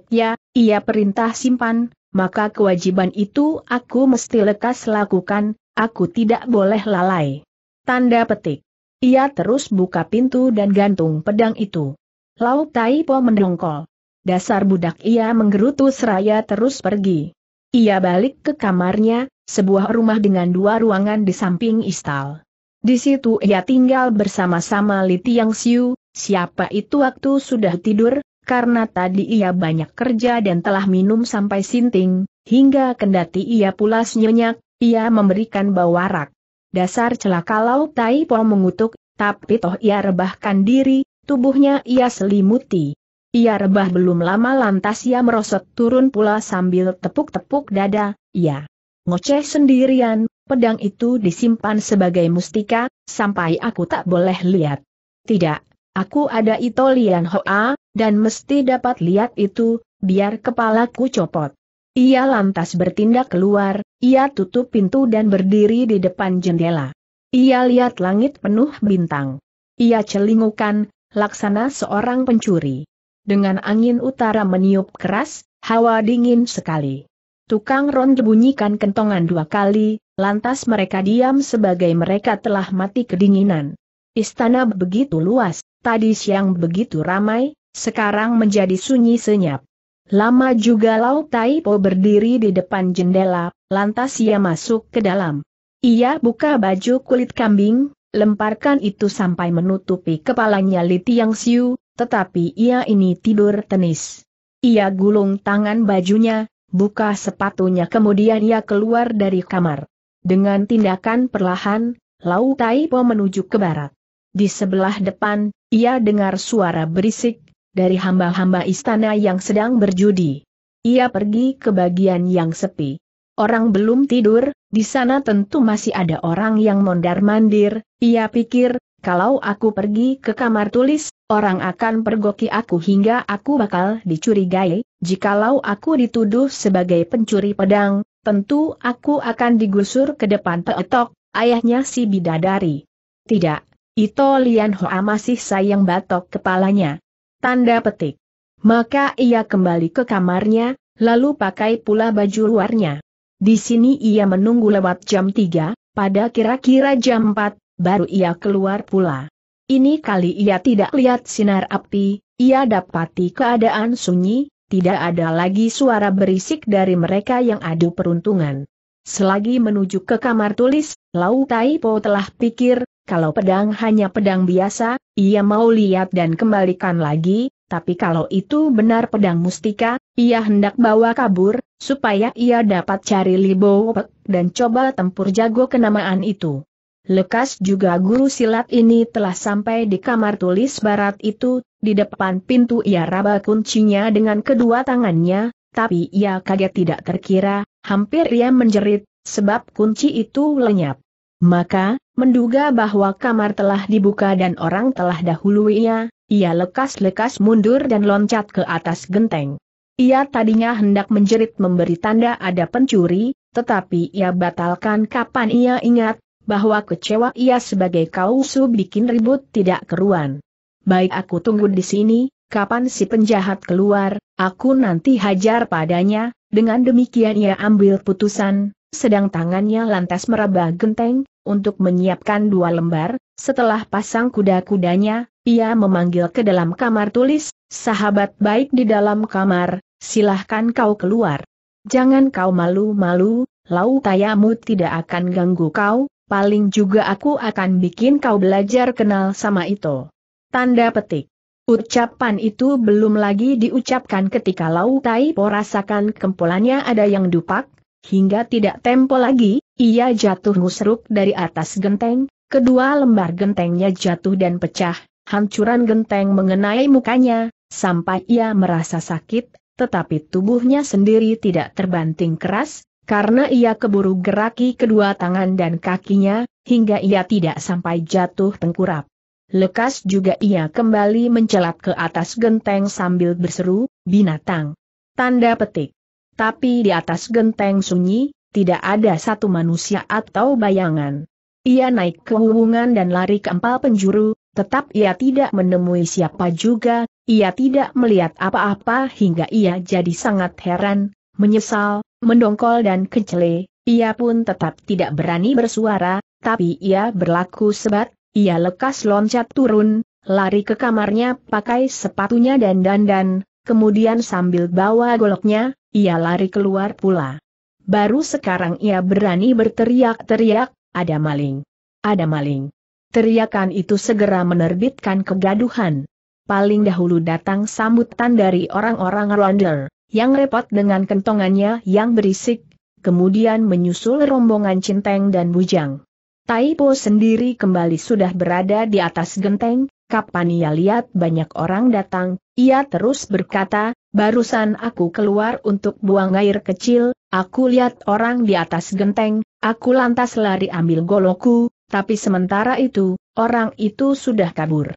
ya, ia perintah simpan, maka kewajiban itu aku mesti lekas lakukan, aku tidak boleh lalai. Tanda petik. Ia terus buka pintu dan gantung pedang itu. Lau Tai Po mendongkol. Dasar budak ia menggerutu seraya terus pergi. Ia balik ke kamarnya, sebuah rumah dengan dua ruangan di samping istal. Di situ ia tinggal bersama-sama Li Tiang Siu, siapa itu waktu sudah tidur, karena tadi ia banyak kerja dan telah minum sampai sinting, hingga kendati ia pulas nyenyak, ia memberikan bawarak. Dasar celakalau Tai Po mengutuk, tapi toh ia rebahkan diri, tubuhnya ia selimuti. Ia rebah belum lama lantas ia merosot turun pula sambil tepuk-tepuk dada, ia ngoceh sendirian, pedang itu disimpan sebagai mustika, sampai aku tak boleh lihat. Tidak, aku ada Itolian Hoa, dan mesti dapat lihat itu, biar kepalaku copot. Ia lantas bertindak keluar, ia tutup pintu dan berdiri di depan jendela. Ia lihat langit penuh bintang. Ia celingukan, laksana seorang pencuri. Dengan angin utara meniup keras, hawa dingin sekali. Tukang ronde bunyikan kentongan dua kali, lantas mereka diam sebagai mereka telah mati kedinginan. Istana begitu luas, tadi siang begitu ramai, sekarang menjadi sunyi senyap. Lama juga Lau Po berdiri di depan jendela, lantas ia masuk ke dalam. Ia buka baju kulit kambing, lemparkan itu sampai menutupi kepalanya Li Tiang Siu, tetapi ia ini tidur tenis. Ia gulung tangan bajunya, buka sepatunya kemudian ia keluar dari kamar. Dengan tindakan perlahan, Lau Taipo menuju ke barat. Di sebelah depan, ia dengar suara berisik, dari hamba-hamba istana yang sedang berjudi. Ia pergi ke bagian yang sepi. Orang belum tidur, di sana tentu masih ada orang yang mondar-mandir, ia pikir, kalau aku pergi ke kamar tulis, orang akan pergoki aku hingga aku bakal dicurigai, jikalau aku dituduh sebagai pencuri pedang, tentu aku akan digusur ke depan peetok, ayahnya si bidadari. Tidak, Ito Lian Hoa masih sayang batok kepalanya. Tanda petik. Maka ia kembali ke kamarnya, lalu pakai pula baju luarnya. Di sini ia menunggu lewat jam 3, pada kira-kira jam 4, baru ia keluar pula. Ini kali ia tidak lihat sinar api, ia dapati keadaan sunyi, tidak ada lagi suara berisik dari mereka yang adu peruntungan. Selagi menuju ke kamar tulis, Lau Taipo telah pikir, kalau pedang hanya pedang biasa, ia mau lihat dan kembalikan lagi, tapi kalau itu benar pedang mustika, ia hendak bawa kabur, supaya ia dapat cari Libo dan coba tempur jago kenamaan itu. Lekas juga guru silat ini telah sampai di kamar tulis barat itu, di depan pintu ia raba kuncinya dengan kedua tangannya, tapi ia kaget tidak terkira, hampir ia menjerit, sebab kunci itu lenyap. Maka, menduga bahwa kamar telah dibuka dan orang telah dahuluinya, ia lekas-lekas mundur dan loncat ke atas genteng. Ia tadinya hendak menjerit memberi tanda ada pencuri, tetapi ia batalkan kapan ia ingat, bahwa kecewa ia sebagai kausu bikin ribut tidak keruan. Baik aku tunggu di sini, kapan si penjahat keluar, aku nanti hajar padanya, dengan demikian ia ambil putusan, sedang tangannya lantas meraba genteng, untuk menyiapkan dua lembar, setelah pasang kuda-kudanya, ia memanggil ke dalam kamar tulis, sahabat baik di dalam kamar, silahkan kau keluar. Jangan kau malu-malu, lau tayamu tidak akan ganggu kau, paling juga aku akan bikin kau belajar kenal sama itu. Tanda petik. Ucapan itu belum lagi diucapkan ketika Lau Tai Po rasakan kempolannya ada yang dupak, hingga tidak tempo lagi, ia jatuh musruk dari atas genteng, kedua lembar gentengnya jatuh dan pecah, hancuran genteng mengenai mukanya, sampai ia merasa sakit, tetapi tubuhnya sendiri tidak terbanting keras, karena ia keburu geraki kedua tangan dan kakinya, hingga ia tidak sampai jatuh tengkurap. Lekas juga ia kembali mencelat ke atas genteng sambil berseru, binatang. Tanda petik. Tapi di atas genteng sunyi, tidak ada satu manusia atau bayangan. Ia naik ke hubungan dan lari ke empal penjuru, tetap ia tidak menemui siapa juga, ia tidak melihat apa-apa hingga ia jadi sangat heran, menyesal, mendongkol dan kecele, ia pun tetap tidak berani bersuara, tapi ia berlaku sebat, ia lekas loncat turun, lari ke kamarnya pakai sepatunya dan dandan, kemudian sambil bawa goloknya, ia lari keluar pula. Baru sekarang ia berani berteriak-teriak, ada maling. Ada maling. Teriakan itu segera menerbitkan kegaduhan. Paling dahulu datang sambutan dari orang-orang Ronder yang repot dengan kentongannya yang berisik, kemudian menyusul rombongan Cinteng dan Bujang. Taipo sendiri kembali sudah berada di atas genteng, kapan ia lihat banyak orang datang, ia terus berkata, barusan aku keluar untuk buang air kecil, aku lihat orang di atas genteng, aku lantas lari ambil goloku, tapi sementara itu, orang itu sudah kabur.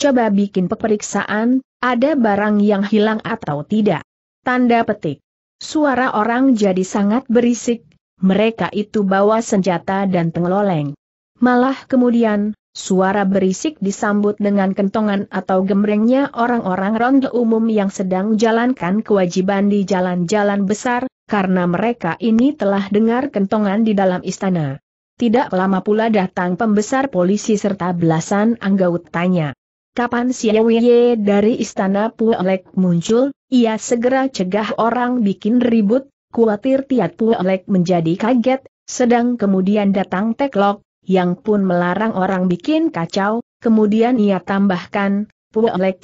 Coba bikin peperiksaan, ada barang yang hilang atau tidak. Tanda petik. Suara orang jadi sangat berisik, mereka itu bawa senjata dan pengeloleng. Malah kemudian, suara berisik disambut dengan kentongan atau gemrengnya orang-orang ronde umum yang sedang jalankan kewajiban di jalan-jalan besar, karena mereka ini telah dengar kentongan di dalam istana. Tidak lama pula datang pembesar polisi serta belasan tanya. Kapan Xiaoye dari istana Puelek muncul, ia segera cegah orang bikin ribut, kuatir Tiat Puelek menjadi kaget, sedang kemudian datang Teklok, yang pun melarang orang bikin kacau, kemudian ia tambahkan,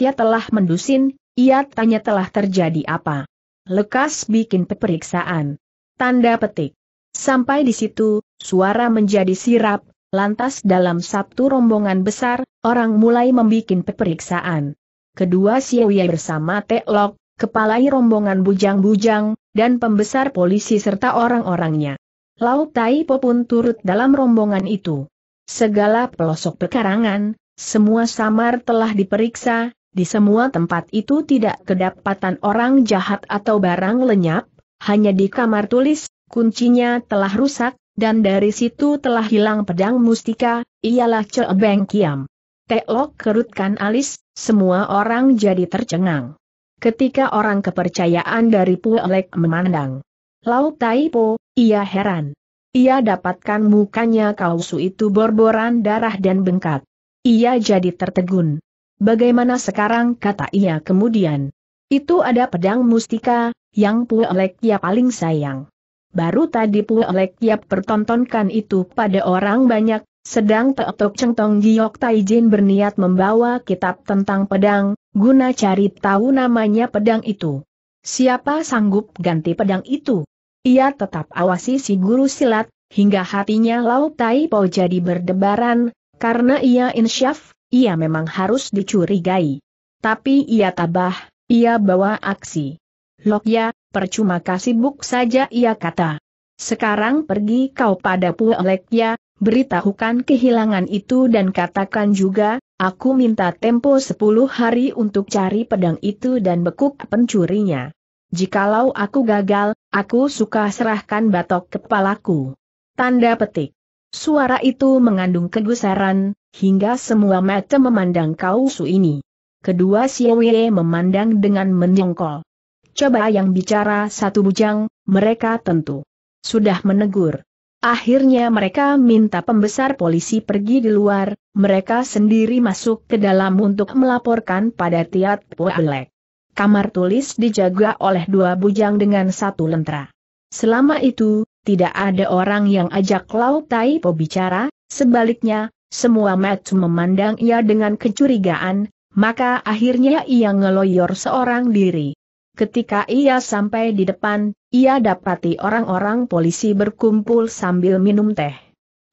ia telah mendusin, ia tanya telah terjadi apa. Lekas bikin peperiksaan. Tanda petik. Sampai di situ, suara menjadi sirap, Lantas dalam Sabtu rombongan besar, orang mulai membuat peperiksaan. Kedua Siewia bersama Teklok, kepalai rombongan bujang-bujang, dan pembesar polisi serta orang-orangnya. Lau Tai Po pun turut dalam rombongan itu. Segala pelosok pekarangan, semua samar telah diperiksa, di semua tempat itu tidak kedapatan orang jahat atau barang lenyap, hanya di kamar tulis, kuncinya telah rusak, dan dari situ telah hilang pedang mustika, ialah Che Kiam. Teok kerutkan alis, semua orang jadi tercengang. Ketika orang kepercayaan dari Puelek memandang Lau Po, ia heran. Ia dapatkan mukanya kausu itu borboran darah dan bengkak. Ia jadi tertegun. Bagaimana sekarang kata ia kemudian. Itu ada pedang mustika, yang Puelek ia paling sayang. Baru tadi Puolek Yap pertontonkan itu pada orang banyak, sedang Teotok Cengtong Giok Taijin berniat membawa kitab tentang pedang, guna cari tahu namanya pedang itu. Siapa sanggup ganti pedang itu? Ia tetap awasi si guru silat, hingga hatinya Lau Tai Po jadi berdebaran, karena ia insyaf, ia memang harus dicurigai. Tapi ia tabah, ia bawa aksi. Lokya, percuma kasih buk saja ia kata. Sekarang pergi kau pada ya, beritahukan kehilangan itu dan katakan juga, aku minta tempo 10 hari untuk cari pedang itu dan bekuk pencurinya. Jikalau aku gagal, aku suka serahkan batok kepalaku. Tanda petik. Suara itu mengandung kegusaran, hingga semua mata memandang kau su ini. Kedua Siwe memandang dengan menyongkol coba yang bicara satu bujang, mereka tentu sudah menegur. Akhirnya mereka minta pembesar polisi pergi di luar, mereka sendiri masuk ke dalam untuk melaporkan pada Tiat Poelek. Kamar tulis dijaga oleh dua bujang dengan satu lentera. Selama itu, tidak ada orang yang ajak Lau Tai Po bicara, sebaliknya, semua mata memandang ia dengan kecurigaan, maka akhirnya ia ngeloyor seorang diri. Ketika ia sampai di depan, ia dapati orang-orang polisi berkumpul sambil minum teh.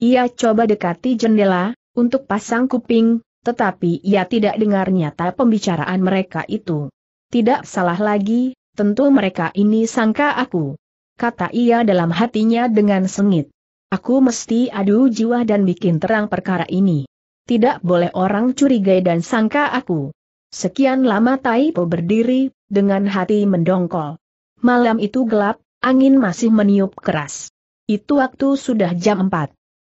Ia coba dekati jendela, untuk pasang kuping, tetapi ia tidak dengar nyata pembicaraan mereka itu. Tidak salah lagi, tentu mereka ini sangka aku. Kata ia dalam hatinya dengan sengit. Aku mesti adu jiwa dan bikin terang perkara ini. Tidak boleh orang curigai dan sangka aku. Sekian lama Taipo berdiri, dengan hati mendongkol. Malam itu gelap, angin masih meniup keras. Itu waktu sudah jam 4.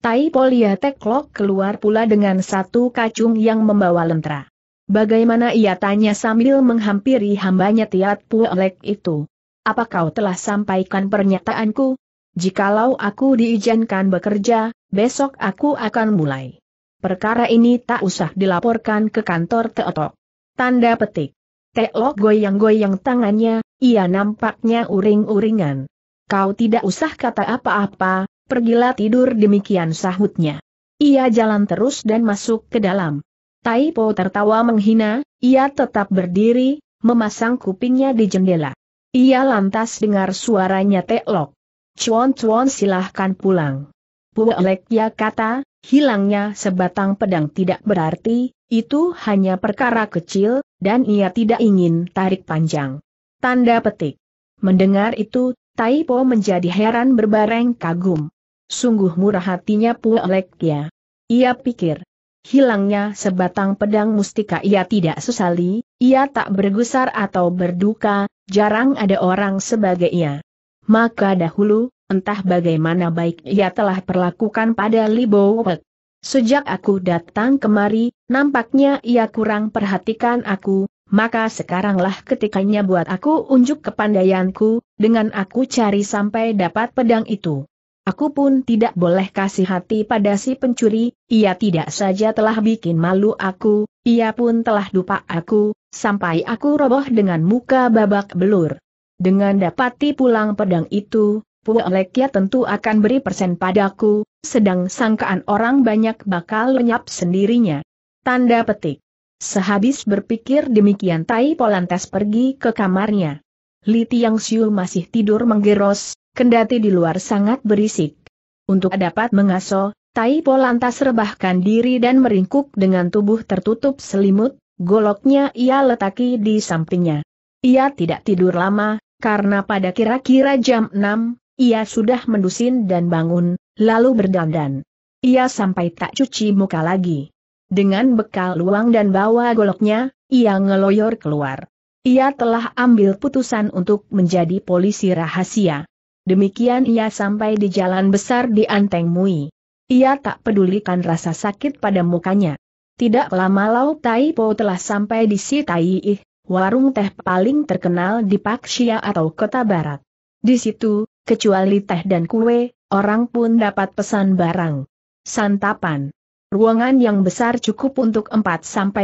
Tai Polia Teklok keluar pula dengan satu kacung yang membawa lentera. Bagaimana ia tanya sambil menghampiri hambanya Tiat Puelek itu. Apa kau telah sampaikan pernyataanku? Jikalau aku diizinkan bekerja, besok aku akan mulai. Perkara ini tak usah dilaporkan ke kantor Teotok. Tanda petik. Tek Lo goyang-goyang tangannya, ia nampaknya uring-uringan. Kau tidak usah kata apa-apa, pergilah tidur demikian sahutnya. Ia jalan terus dan masuk ke dalam. Taipo tertawa menghina, ia tetap berdiri, memasang kupingnya di jendela. Ia lantas dengar suaranya Teklok. Cuan-cuan silahkan pulang. Puelek ya kata, hilangnya sebatang pedang tidak berarti, itu hanya perkara kecil, dan ia tidak ingin tarik panjang. Tanda petik. Mendengar itu, Taipo menjadi heran berbareng kagum. Sungguh murah hatinya Puelek ya. Ia pikir, hilangnya sebatang pedang mustika ia tidak sesali, ia tak bergusar atau berduka, jarang ada orang sebagai ia. Maka dahulu, entah bagaimana baik ia telah perlakukan pada Libowek. Sejak aku datang kemari, Nampaknya ia kurang perhatikan aku, maka sekaranglah ketikanya buat aku unjuk kepandaianku, dengan aku cari sampai dapat pedang itu. Aku pun tidak boleh kasih hati pada si pencuri, ia tidak saja telah bikin malu aku, ia pun telah dupa aku, sampai aku roboh dengan muka babak belur. Dengan dapati pulang pedang itu, Puelekia tentu akan beri persen padaku, sedang sangkaan orang banyak bakal lenyap sendirinya. Tanda petik. Sehabis berpikir demikian Tai Polantes pergi ke kamarnya. Li Tiang Siu masih tidur menggeros, kendati di luar sangat berisik. Untuk dapat mengaso, Tai Polantas rebahkan diri dan meringkuk dengan tubuh tertutup selimut, goloknya ia letaki di sampingnya. Ia tidak tidur lama, karena pada kira-kira jam 6, ia sudah mendusin dan bangun, lalu berdandan. Ia sampai tak cuci muka lagi. Dengan bekal luang dan bawa goloknya, ia ngeloyor keluar. Ia telah ambil putusan untuk menjadi polisi rahasia. Demikian ia sampai di jalan besar di Anteng Mui. Ia tak pedulikan rasa sakit pada mukanya. Tidak lama Lau Tai Po telah sampai di Si Tai Ih, warung teh paling terkenal di Xia atau Kota Barat. Di situ, kecuali teh dan kue, orang pun dapat pesan barang. Santapan Ruangan yang besar cukup untuk 4-500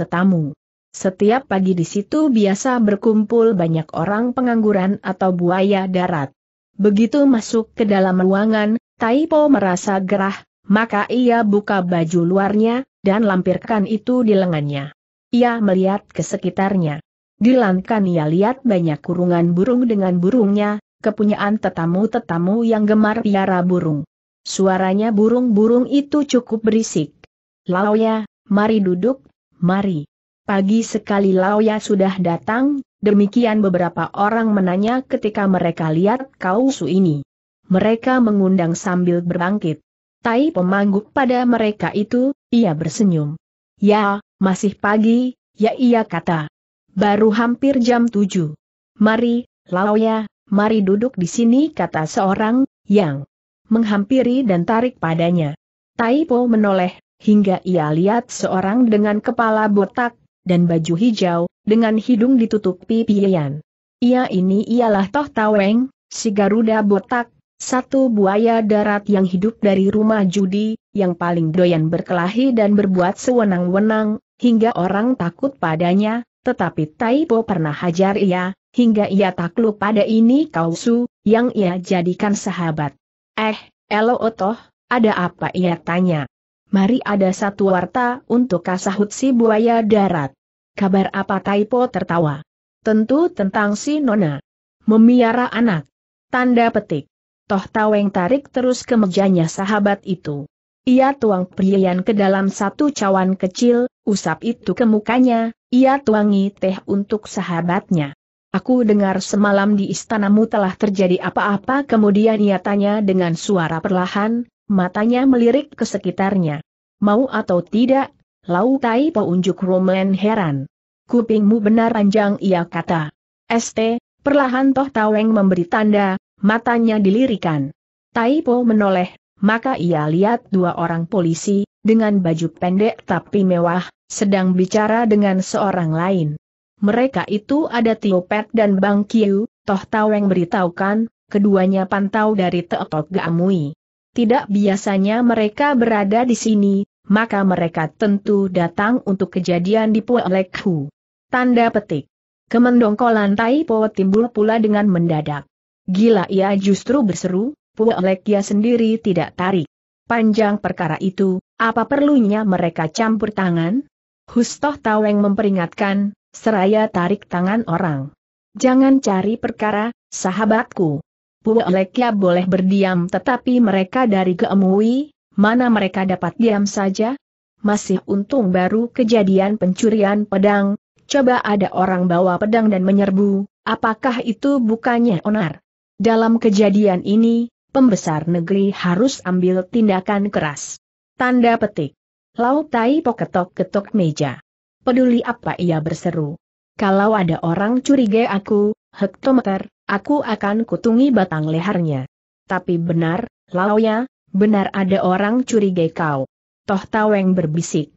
tetamu. Setiap pagi di situ biasa berkumpul banyak orang pengangguran atau buaya darat. Begitu masuk ke dalam ruangan, Taipo merasa gerah, maka ia buka baju luarnya, dan lampirkan itu di lengannya. Ia melihat ke sekitarnya. Dilankan ia lihat banyak kurungan burung dengan burungnya, kepunyaan tetamu-tetamu yang gemar piara burung. Suaranya burung-burung itu cukup berisik. Laoya, mari duduk, mari. Pagi sekali Laoya sudah datang, demikian beberapa orang menanya ketika mereka lihat kausu ini. Mereka mengundang sambil berbangkit. Tai pemangguk pada mereka itu, ia bersenyum. Ya, masih pagi, ya ia kata. Baru hampir jam tujuh. Mari, Laoya, mari duduk di sini kata seorang, yang menghampiri dan tarik padanya. Taipo menoleh, hingga ia lihat seorang dengan kepala botak, dan baju hijau, dengan hidung ditutup pian. Ia ini ialah Toh Taweng, si Garuda botak, satu buaya darat yang hidup dari rumah judi, yang paling doyan berkelahi dan berbuat sewenang-wenang, hingga orang takut padanya, tetapi Taipo pernah hajar ia, hingga ia takluk pada ini Kausu, yang ia jadikan sahabat. Eh, Elo Otoh, ada apa ia tanya? Mari ada satu warta untuk kasahut si buaya darat. Kabar apa Taipo tertawa? Tentu tentang si Nona. Memiara anak. Tanda petik. Toh Taweng tarik terus ke mejanya sahabat itu. Ia tuang priyan ke dalam satu cawan kecil, usap itu ke mukanya, ia tuangi teh untuk sahabatnya. Aku dengar semalam di istanamu telah terjadi apa-apa kemudian ia tanya dengan suara perlahan, matanya melirik ke sekitarnya. Mau atau tidak, Lau Tai Po unjuk Roman heran. Kupingmu benar panjang ia kata. ST, perlahan Toh Taweng memberi tanda, matanya dilirikan. Po menoleh, maka ia lihat dua orang polisi, dengan baju pendek tapi mewah, sedang bicara dengan seorang lain. Mereka itu ada Tio Pet dan Bang Kiu, Toh Taweng beritahukan, keduanya pantau dari Teotok Gamui. Tidak biasanya mereka berada di sini, maka mereka tentu datang untuk kejadian di Puelekhu. Tanda petik. Kemendongkolan Taipo timbul pula dengan mendadak. Gila ia justru berseru, ia sendiri tidak tarik. Panjang perkara itu, apa perlunya mereka campur tangan? Hustoh Taweng memperingatkan, Seraya tarik tangan orang. Jangan cari perkara, sahabatku. Puelekia ya boleh berdiam tetapi mereka dari keemui, mana mereka dapat diam saja? Masih untung baru kejadian pencurian pedang, coba ada orang bawa pedang dan menyerbu, apakah itu bukannya onar? Dalam kejadian ini, pembesar negeri harus ambil tindakan keras. Tanda petik. Lau Tai poketok ketok meja. Peduli apa ia berseru. Kalau ada orang curiga aku, hektometer, aku akan kutungi batang lehernya. Tapi benar, Laoya, benar ada orang curiga kau. Toh Taweng berbisik.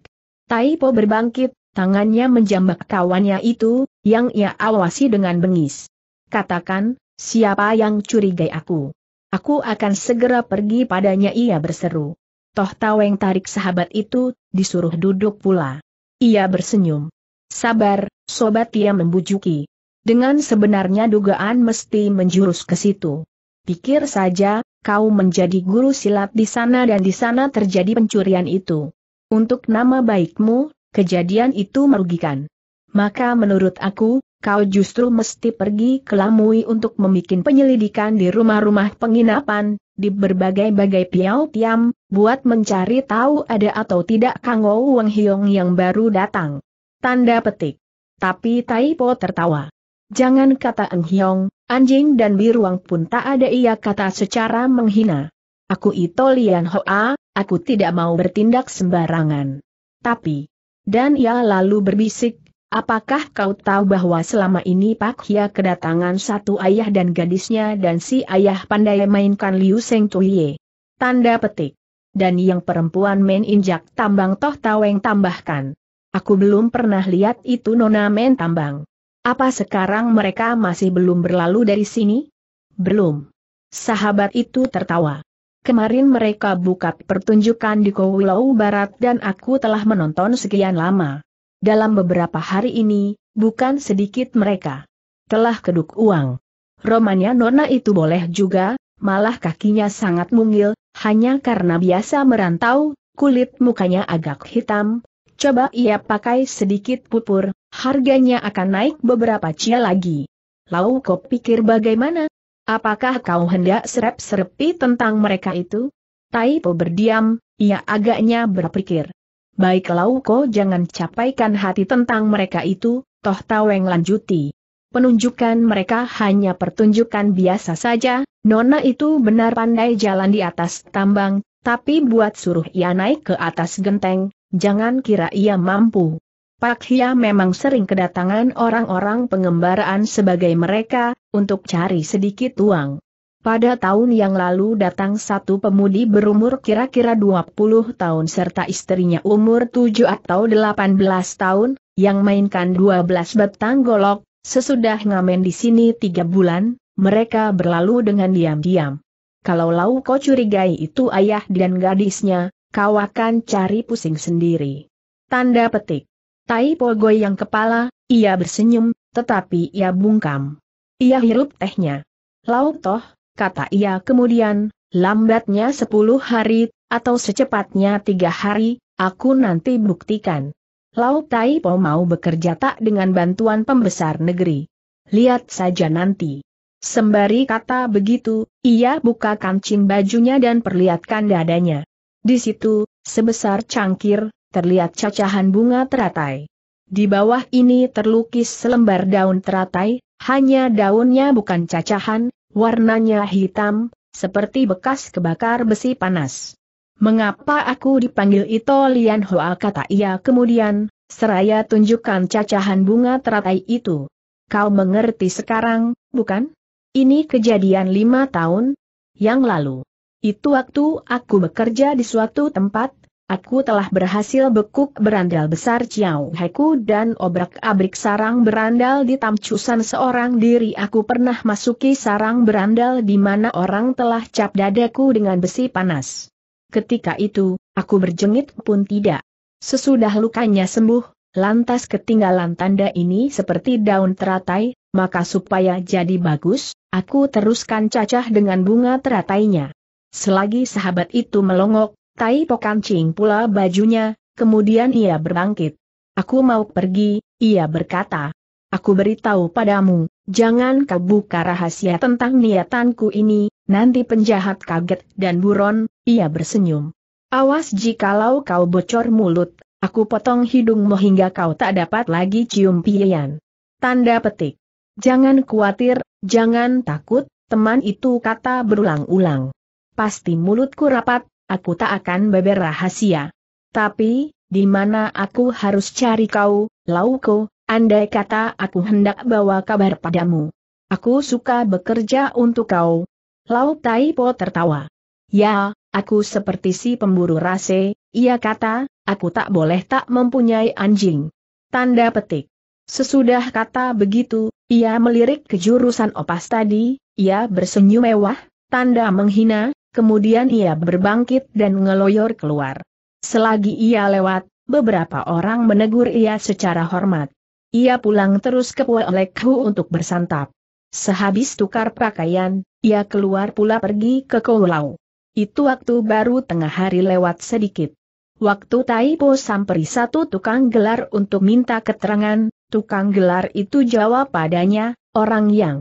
Taipo berbangkit, tangannya menjambak kawannya itu, yang ia awasi dengan bengis. Katakan, siapa yang curiga aku? Aku akan segera pergi padanya ia berseru. Toh Taweng tarik sahabat itu, disuruh duduk pula. Ia bersenyum. Sabar, sobat ia membujuki. Dengan sebenarnya dugaan mesti menjurus ke situ. Pikir saja, kau menjadi guru silat di sana dan di sana terjadi pencurian itu. Untuk nama baikmu, kejadian itu merugikan. Maka menurut aku, kau justru mesti pergi ke Lamui untuk memikin penyelidikan di rumah-rumah penginapan, di berbagai-bagai piau tiam, buat mencari tahu ada atau tidak Kang Wong Hiong yang baru datang. Tanda petik. Tapi Taipo tertawa. Jangan kata Eng Hiong, anjing dan biruang pun tak ada ia kata secara menghina. Aku itu Lian Hoa, aku tidak mau bertindak sembarangan. Tapi, dan ia lalu berbisik, Apakah kau tahu bahwa selama ini Pak Hia kedatangan satu ayah dan gadisnya dan si ayah pandai mainkan Liu Seng Tuhye? Tanda petik. Dan yang perempuan main injak tambang toh taweng tambahkan. Aku belum pernah lihat itu nona main tambang. Apa sekarang mereka masih belum berlalu dari sini? Belum. Sahabat itu tertawa. Kemarin mereka buka pertunjukan di Kowilau Barat dan aku telah menonton sekian lama. Dalam beberapa hari ini, bukan sedikit mereka telah keduk uang. Romanya Nona itu boleh juga, malah kakinya sangat mungil, hanya karena biasa merantau, kulit mukanya agak hitam. Coba ia pakai sedikit pupur, harganya akan naik beberapa cia lagi. Lau kau pikir bagaimana? Apakah kau hendak serap-serepi tentang mereka itu? Taipo berdiam, ia agaknya berpikir. Baik Lauko jangan capaikan hati tentang mereka itu, Toh Taweng lanjuti. Penunjukan mereka hanya pertunjukan biasa saja, Nona itu benar pandai jalan di atas tambang, tapi buat suruh ia naik ke atas genteng, jangan kira ia mampu. Pak Hia memang sering kedatangan orang-orang pengembaraan sebagai mereka, untuk cari sedikit uang. Pada tahun yang lalu datang satu pemudi berumur kira-kira 20 tahun serta istrinya umur 7 atau 18 tahun, yang mainkan 12 batang golok, sesudah ngamen di sini 3 bulan, mereka berlalu dengan diam-diam. Kalau lau kau curigai itu ayah dan gadisnya, kau akan cari pusing sendiri. Tanda petik. Tai Pogoy yang kepala, ia bersenyum, tetapi ia bungkam. Ia hirup tehnya. Lau toh, kata ia kemudian, lambatnya sepuluh hari, atau secepatnya tiga hari, aku nanti buktikan. Lau Tai Po mau bekerja tak dengan bantuan pembesar negeri. Lihat saja nanti. Sembari kata begitu, ia buka kancing bajunya dan perlihatkan dadanya. Di situ, sebesar cangkir, terlihat cacahan bunga teratai. Di bawah ini terlukis selembar daun teratai, hanya daunnya bukan cacahan, Warnanya hitam, seperti bekas kebakar besi panas. Mengapa aku dipanggil itu, Lian Hoa kata ia kemudian, seraya tunjukkan cacahan bunga teratai itu. Kau mengerti sekarang, bukan? Ini kejadian lima tahun yang lalu. Itu waktu aku bekerja di suatu tempat, Aku telah berhasil bekuk berandal besar Ciao Heku dan obrak-abrik sarang berandal di tamcusan seorang diri aku pernah masuki sarang berandal di mana orang telah cap dadaku dengan besi panas. Ketika itu, aku berjengit pun tidak. Sesudah lukanya sembuh, lantas ketinggalan tanda ini seperti daun teratai, maka supaya jadi bagus, aku teruskan cacah dengan bunga teratainya. Selagi sahabat itu melongok, Tai Po kancing pula bajunya, kemudian ia berbangkit. Aku mau pergi, ia berkata. Aku beritahu padamu, jangan kau buka rahasia tentang niatanku ini, nanti penjahat kaget dan buron, ia bersenyum. Awas jikalau kau bocor mulut, aku potong hidungmu hingga kau tak dapat lagi cium pilihan. Tanda petik. Jangan khawatir, jangan takut, teman itu kata berulang-ulang. Pasti mulutku rapat, aku tak akan beber rahasia. Tapi, di mana aku harus cari kau, Lauko, andai kata aku hendak bawa kabar padamu. Aku suka bekerja untuk kau. Lau Taipo tertawa. Ya, aku seperti si pemburu rase, ia kata, aku tak boleh tak mempunyai anjing. Tanda petik. Sesudah kata begitu, ia melirik ke jurusan opas tadi, ia bersenyum mewah, tanda menghina, Kemudian ia berbangkit dan ngeloyor keluar. Selagi ia lewat, beberapa orang menegur ia secara hormat. Ia pulang terus ke Puelekhu untuk bersantap. Sehabis tukar pakaian, ia keluar pula pergi ke Koulau. Itu waktu baru tengah hari lewat sedikit. Waktu Taipo samperi satu tukang gelar untuk minta keterangan, tukang gelar itu jawab padanya, orang yang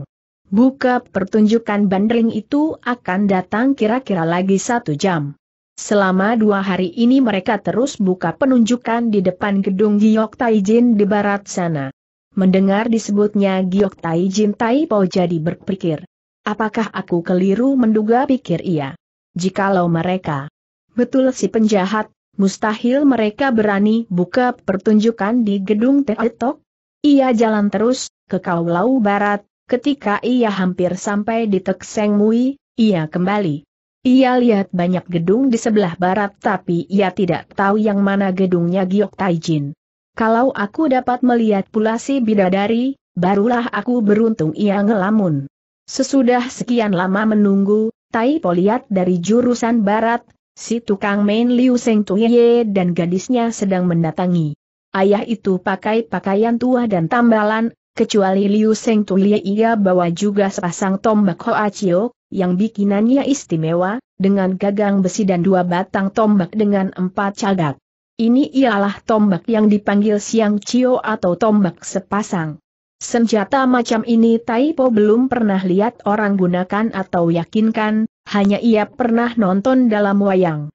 Buka pertunjukan bandring itu akan datang kira-kira lagi satu jam. Selama dua hari ini mereka terus buka penunjukan di depan gedung Giok Taijin di barat sana. Mendengar disebutnya Giok Taijin Tai Taipo jadi berpikir. Apakah aku keliru menduga pikir ia? Jikalau mereka betul si penjahat, mustahil mereka berani buka pertunjukan di gedung Teotok. Ia jalan terus, ke Kaulau Barat, Ketika ia hampir sampai di Tekseng Mui, ia kembali. Ia lihat banyak gedung di sebelah barat tapi ia tidak tahu yang mana gedungnya Giok Taijin. Kalau aku dapat melihat pula si bidadari, barulah aku beruntung ia ngelamun. Sesudah sekian lama menunggu, Tai Po lihat dari jurusan barat, si tukang main Liu Seng Tuye dan gadisnya sedang mendatangi. Ayah itu pakai pakaian tua dan tambalan, kecuali Liu Seng ia bawa juga sepasang tombak Hoa Chiu, yang bikinannya istimewa, dengan gagang besi dan dua batang tombak dengan empat cagak. Ini ialah tombak yang dipanggil siang Chiu atau tombak sepasang. Senjata macam ini Taipo belum pernah lihat orang gunakan atau yakinkan, hanya ia pernah nonton dalam wayang.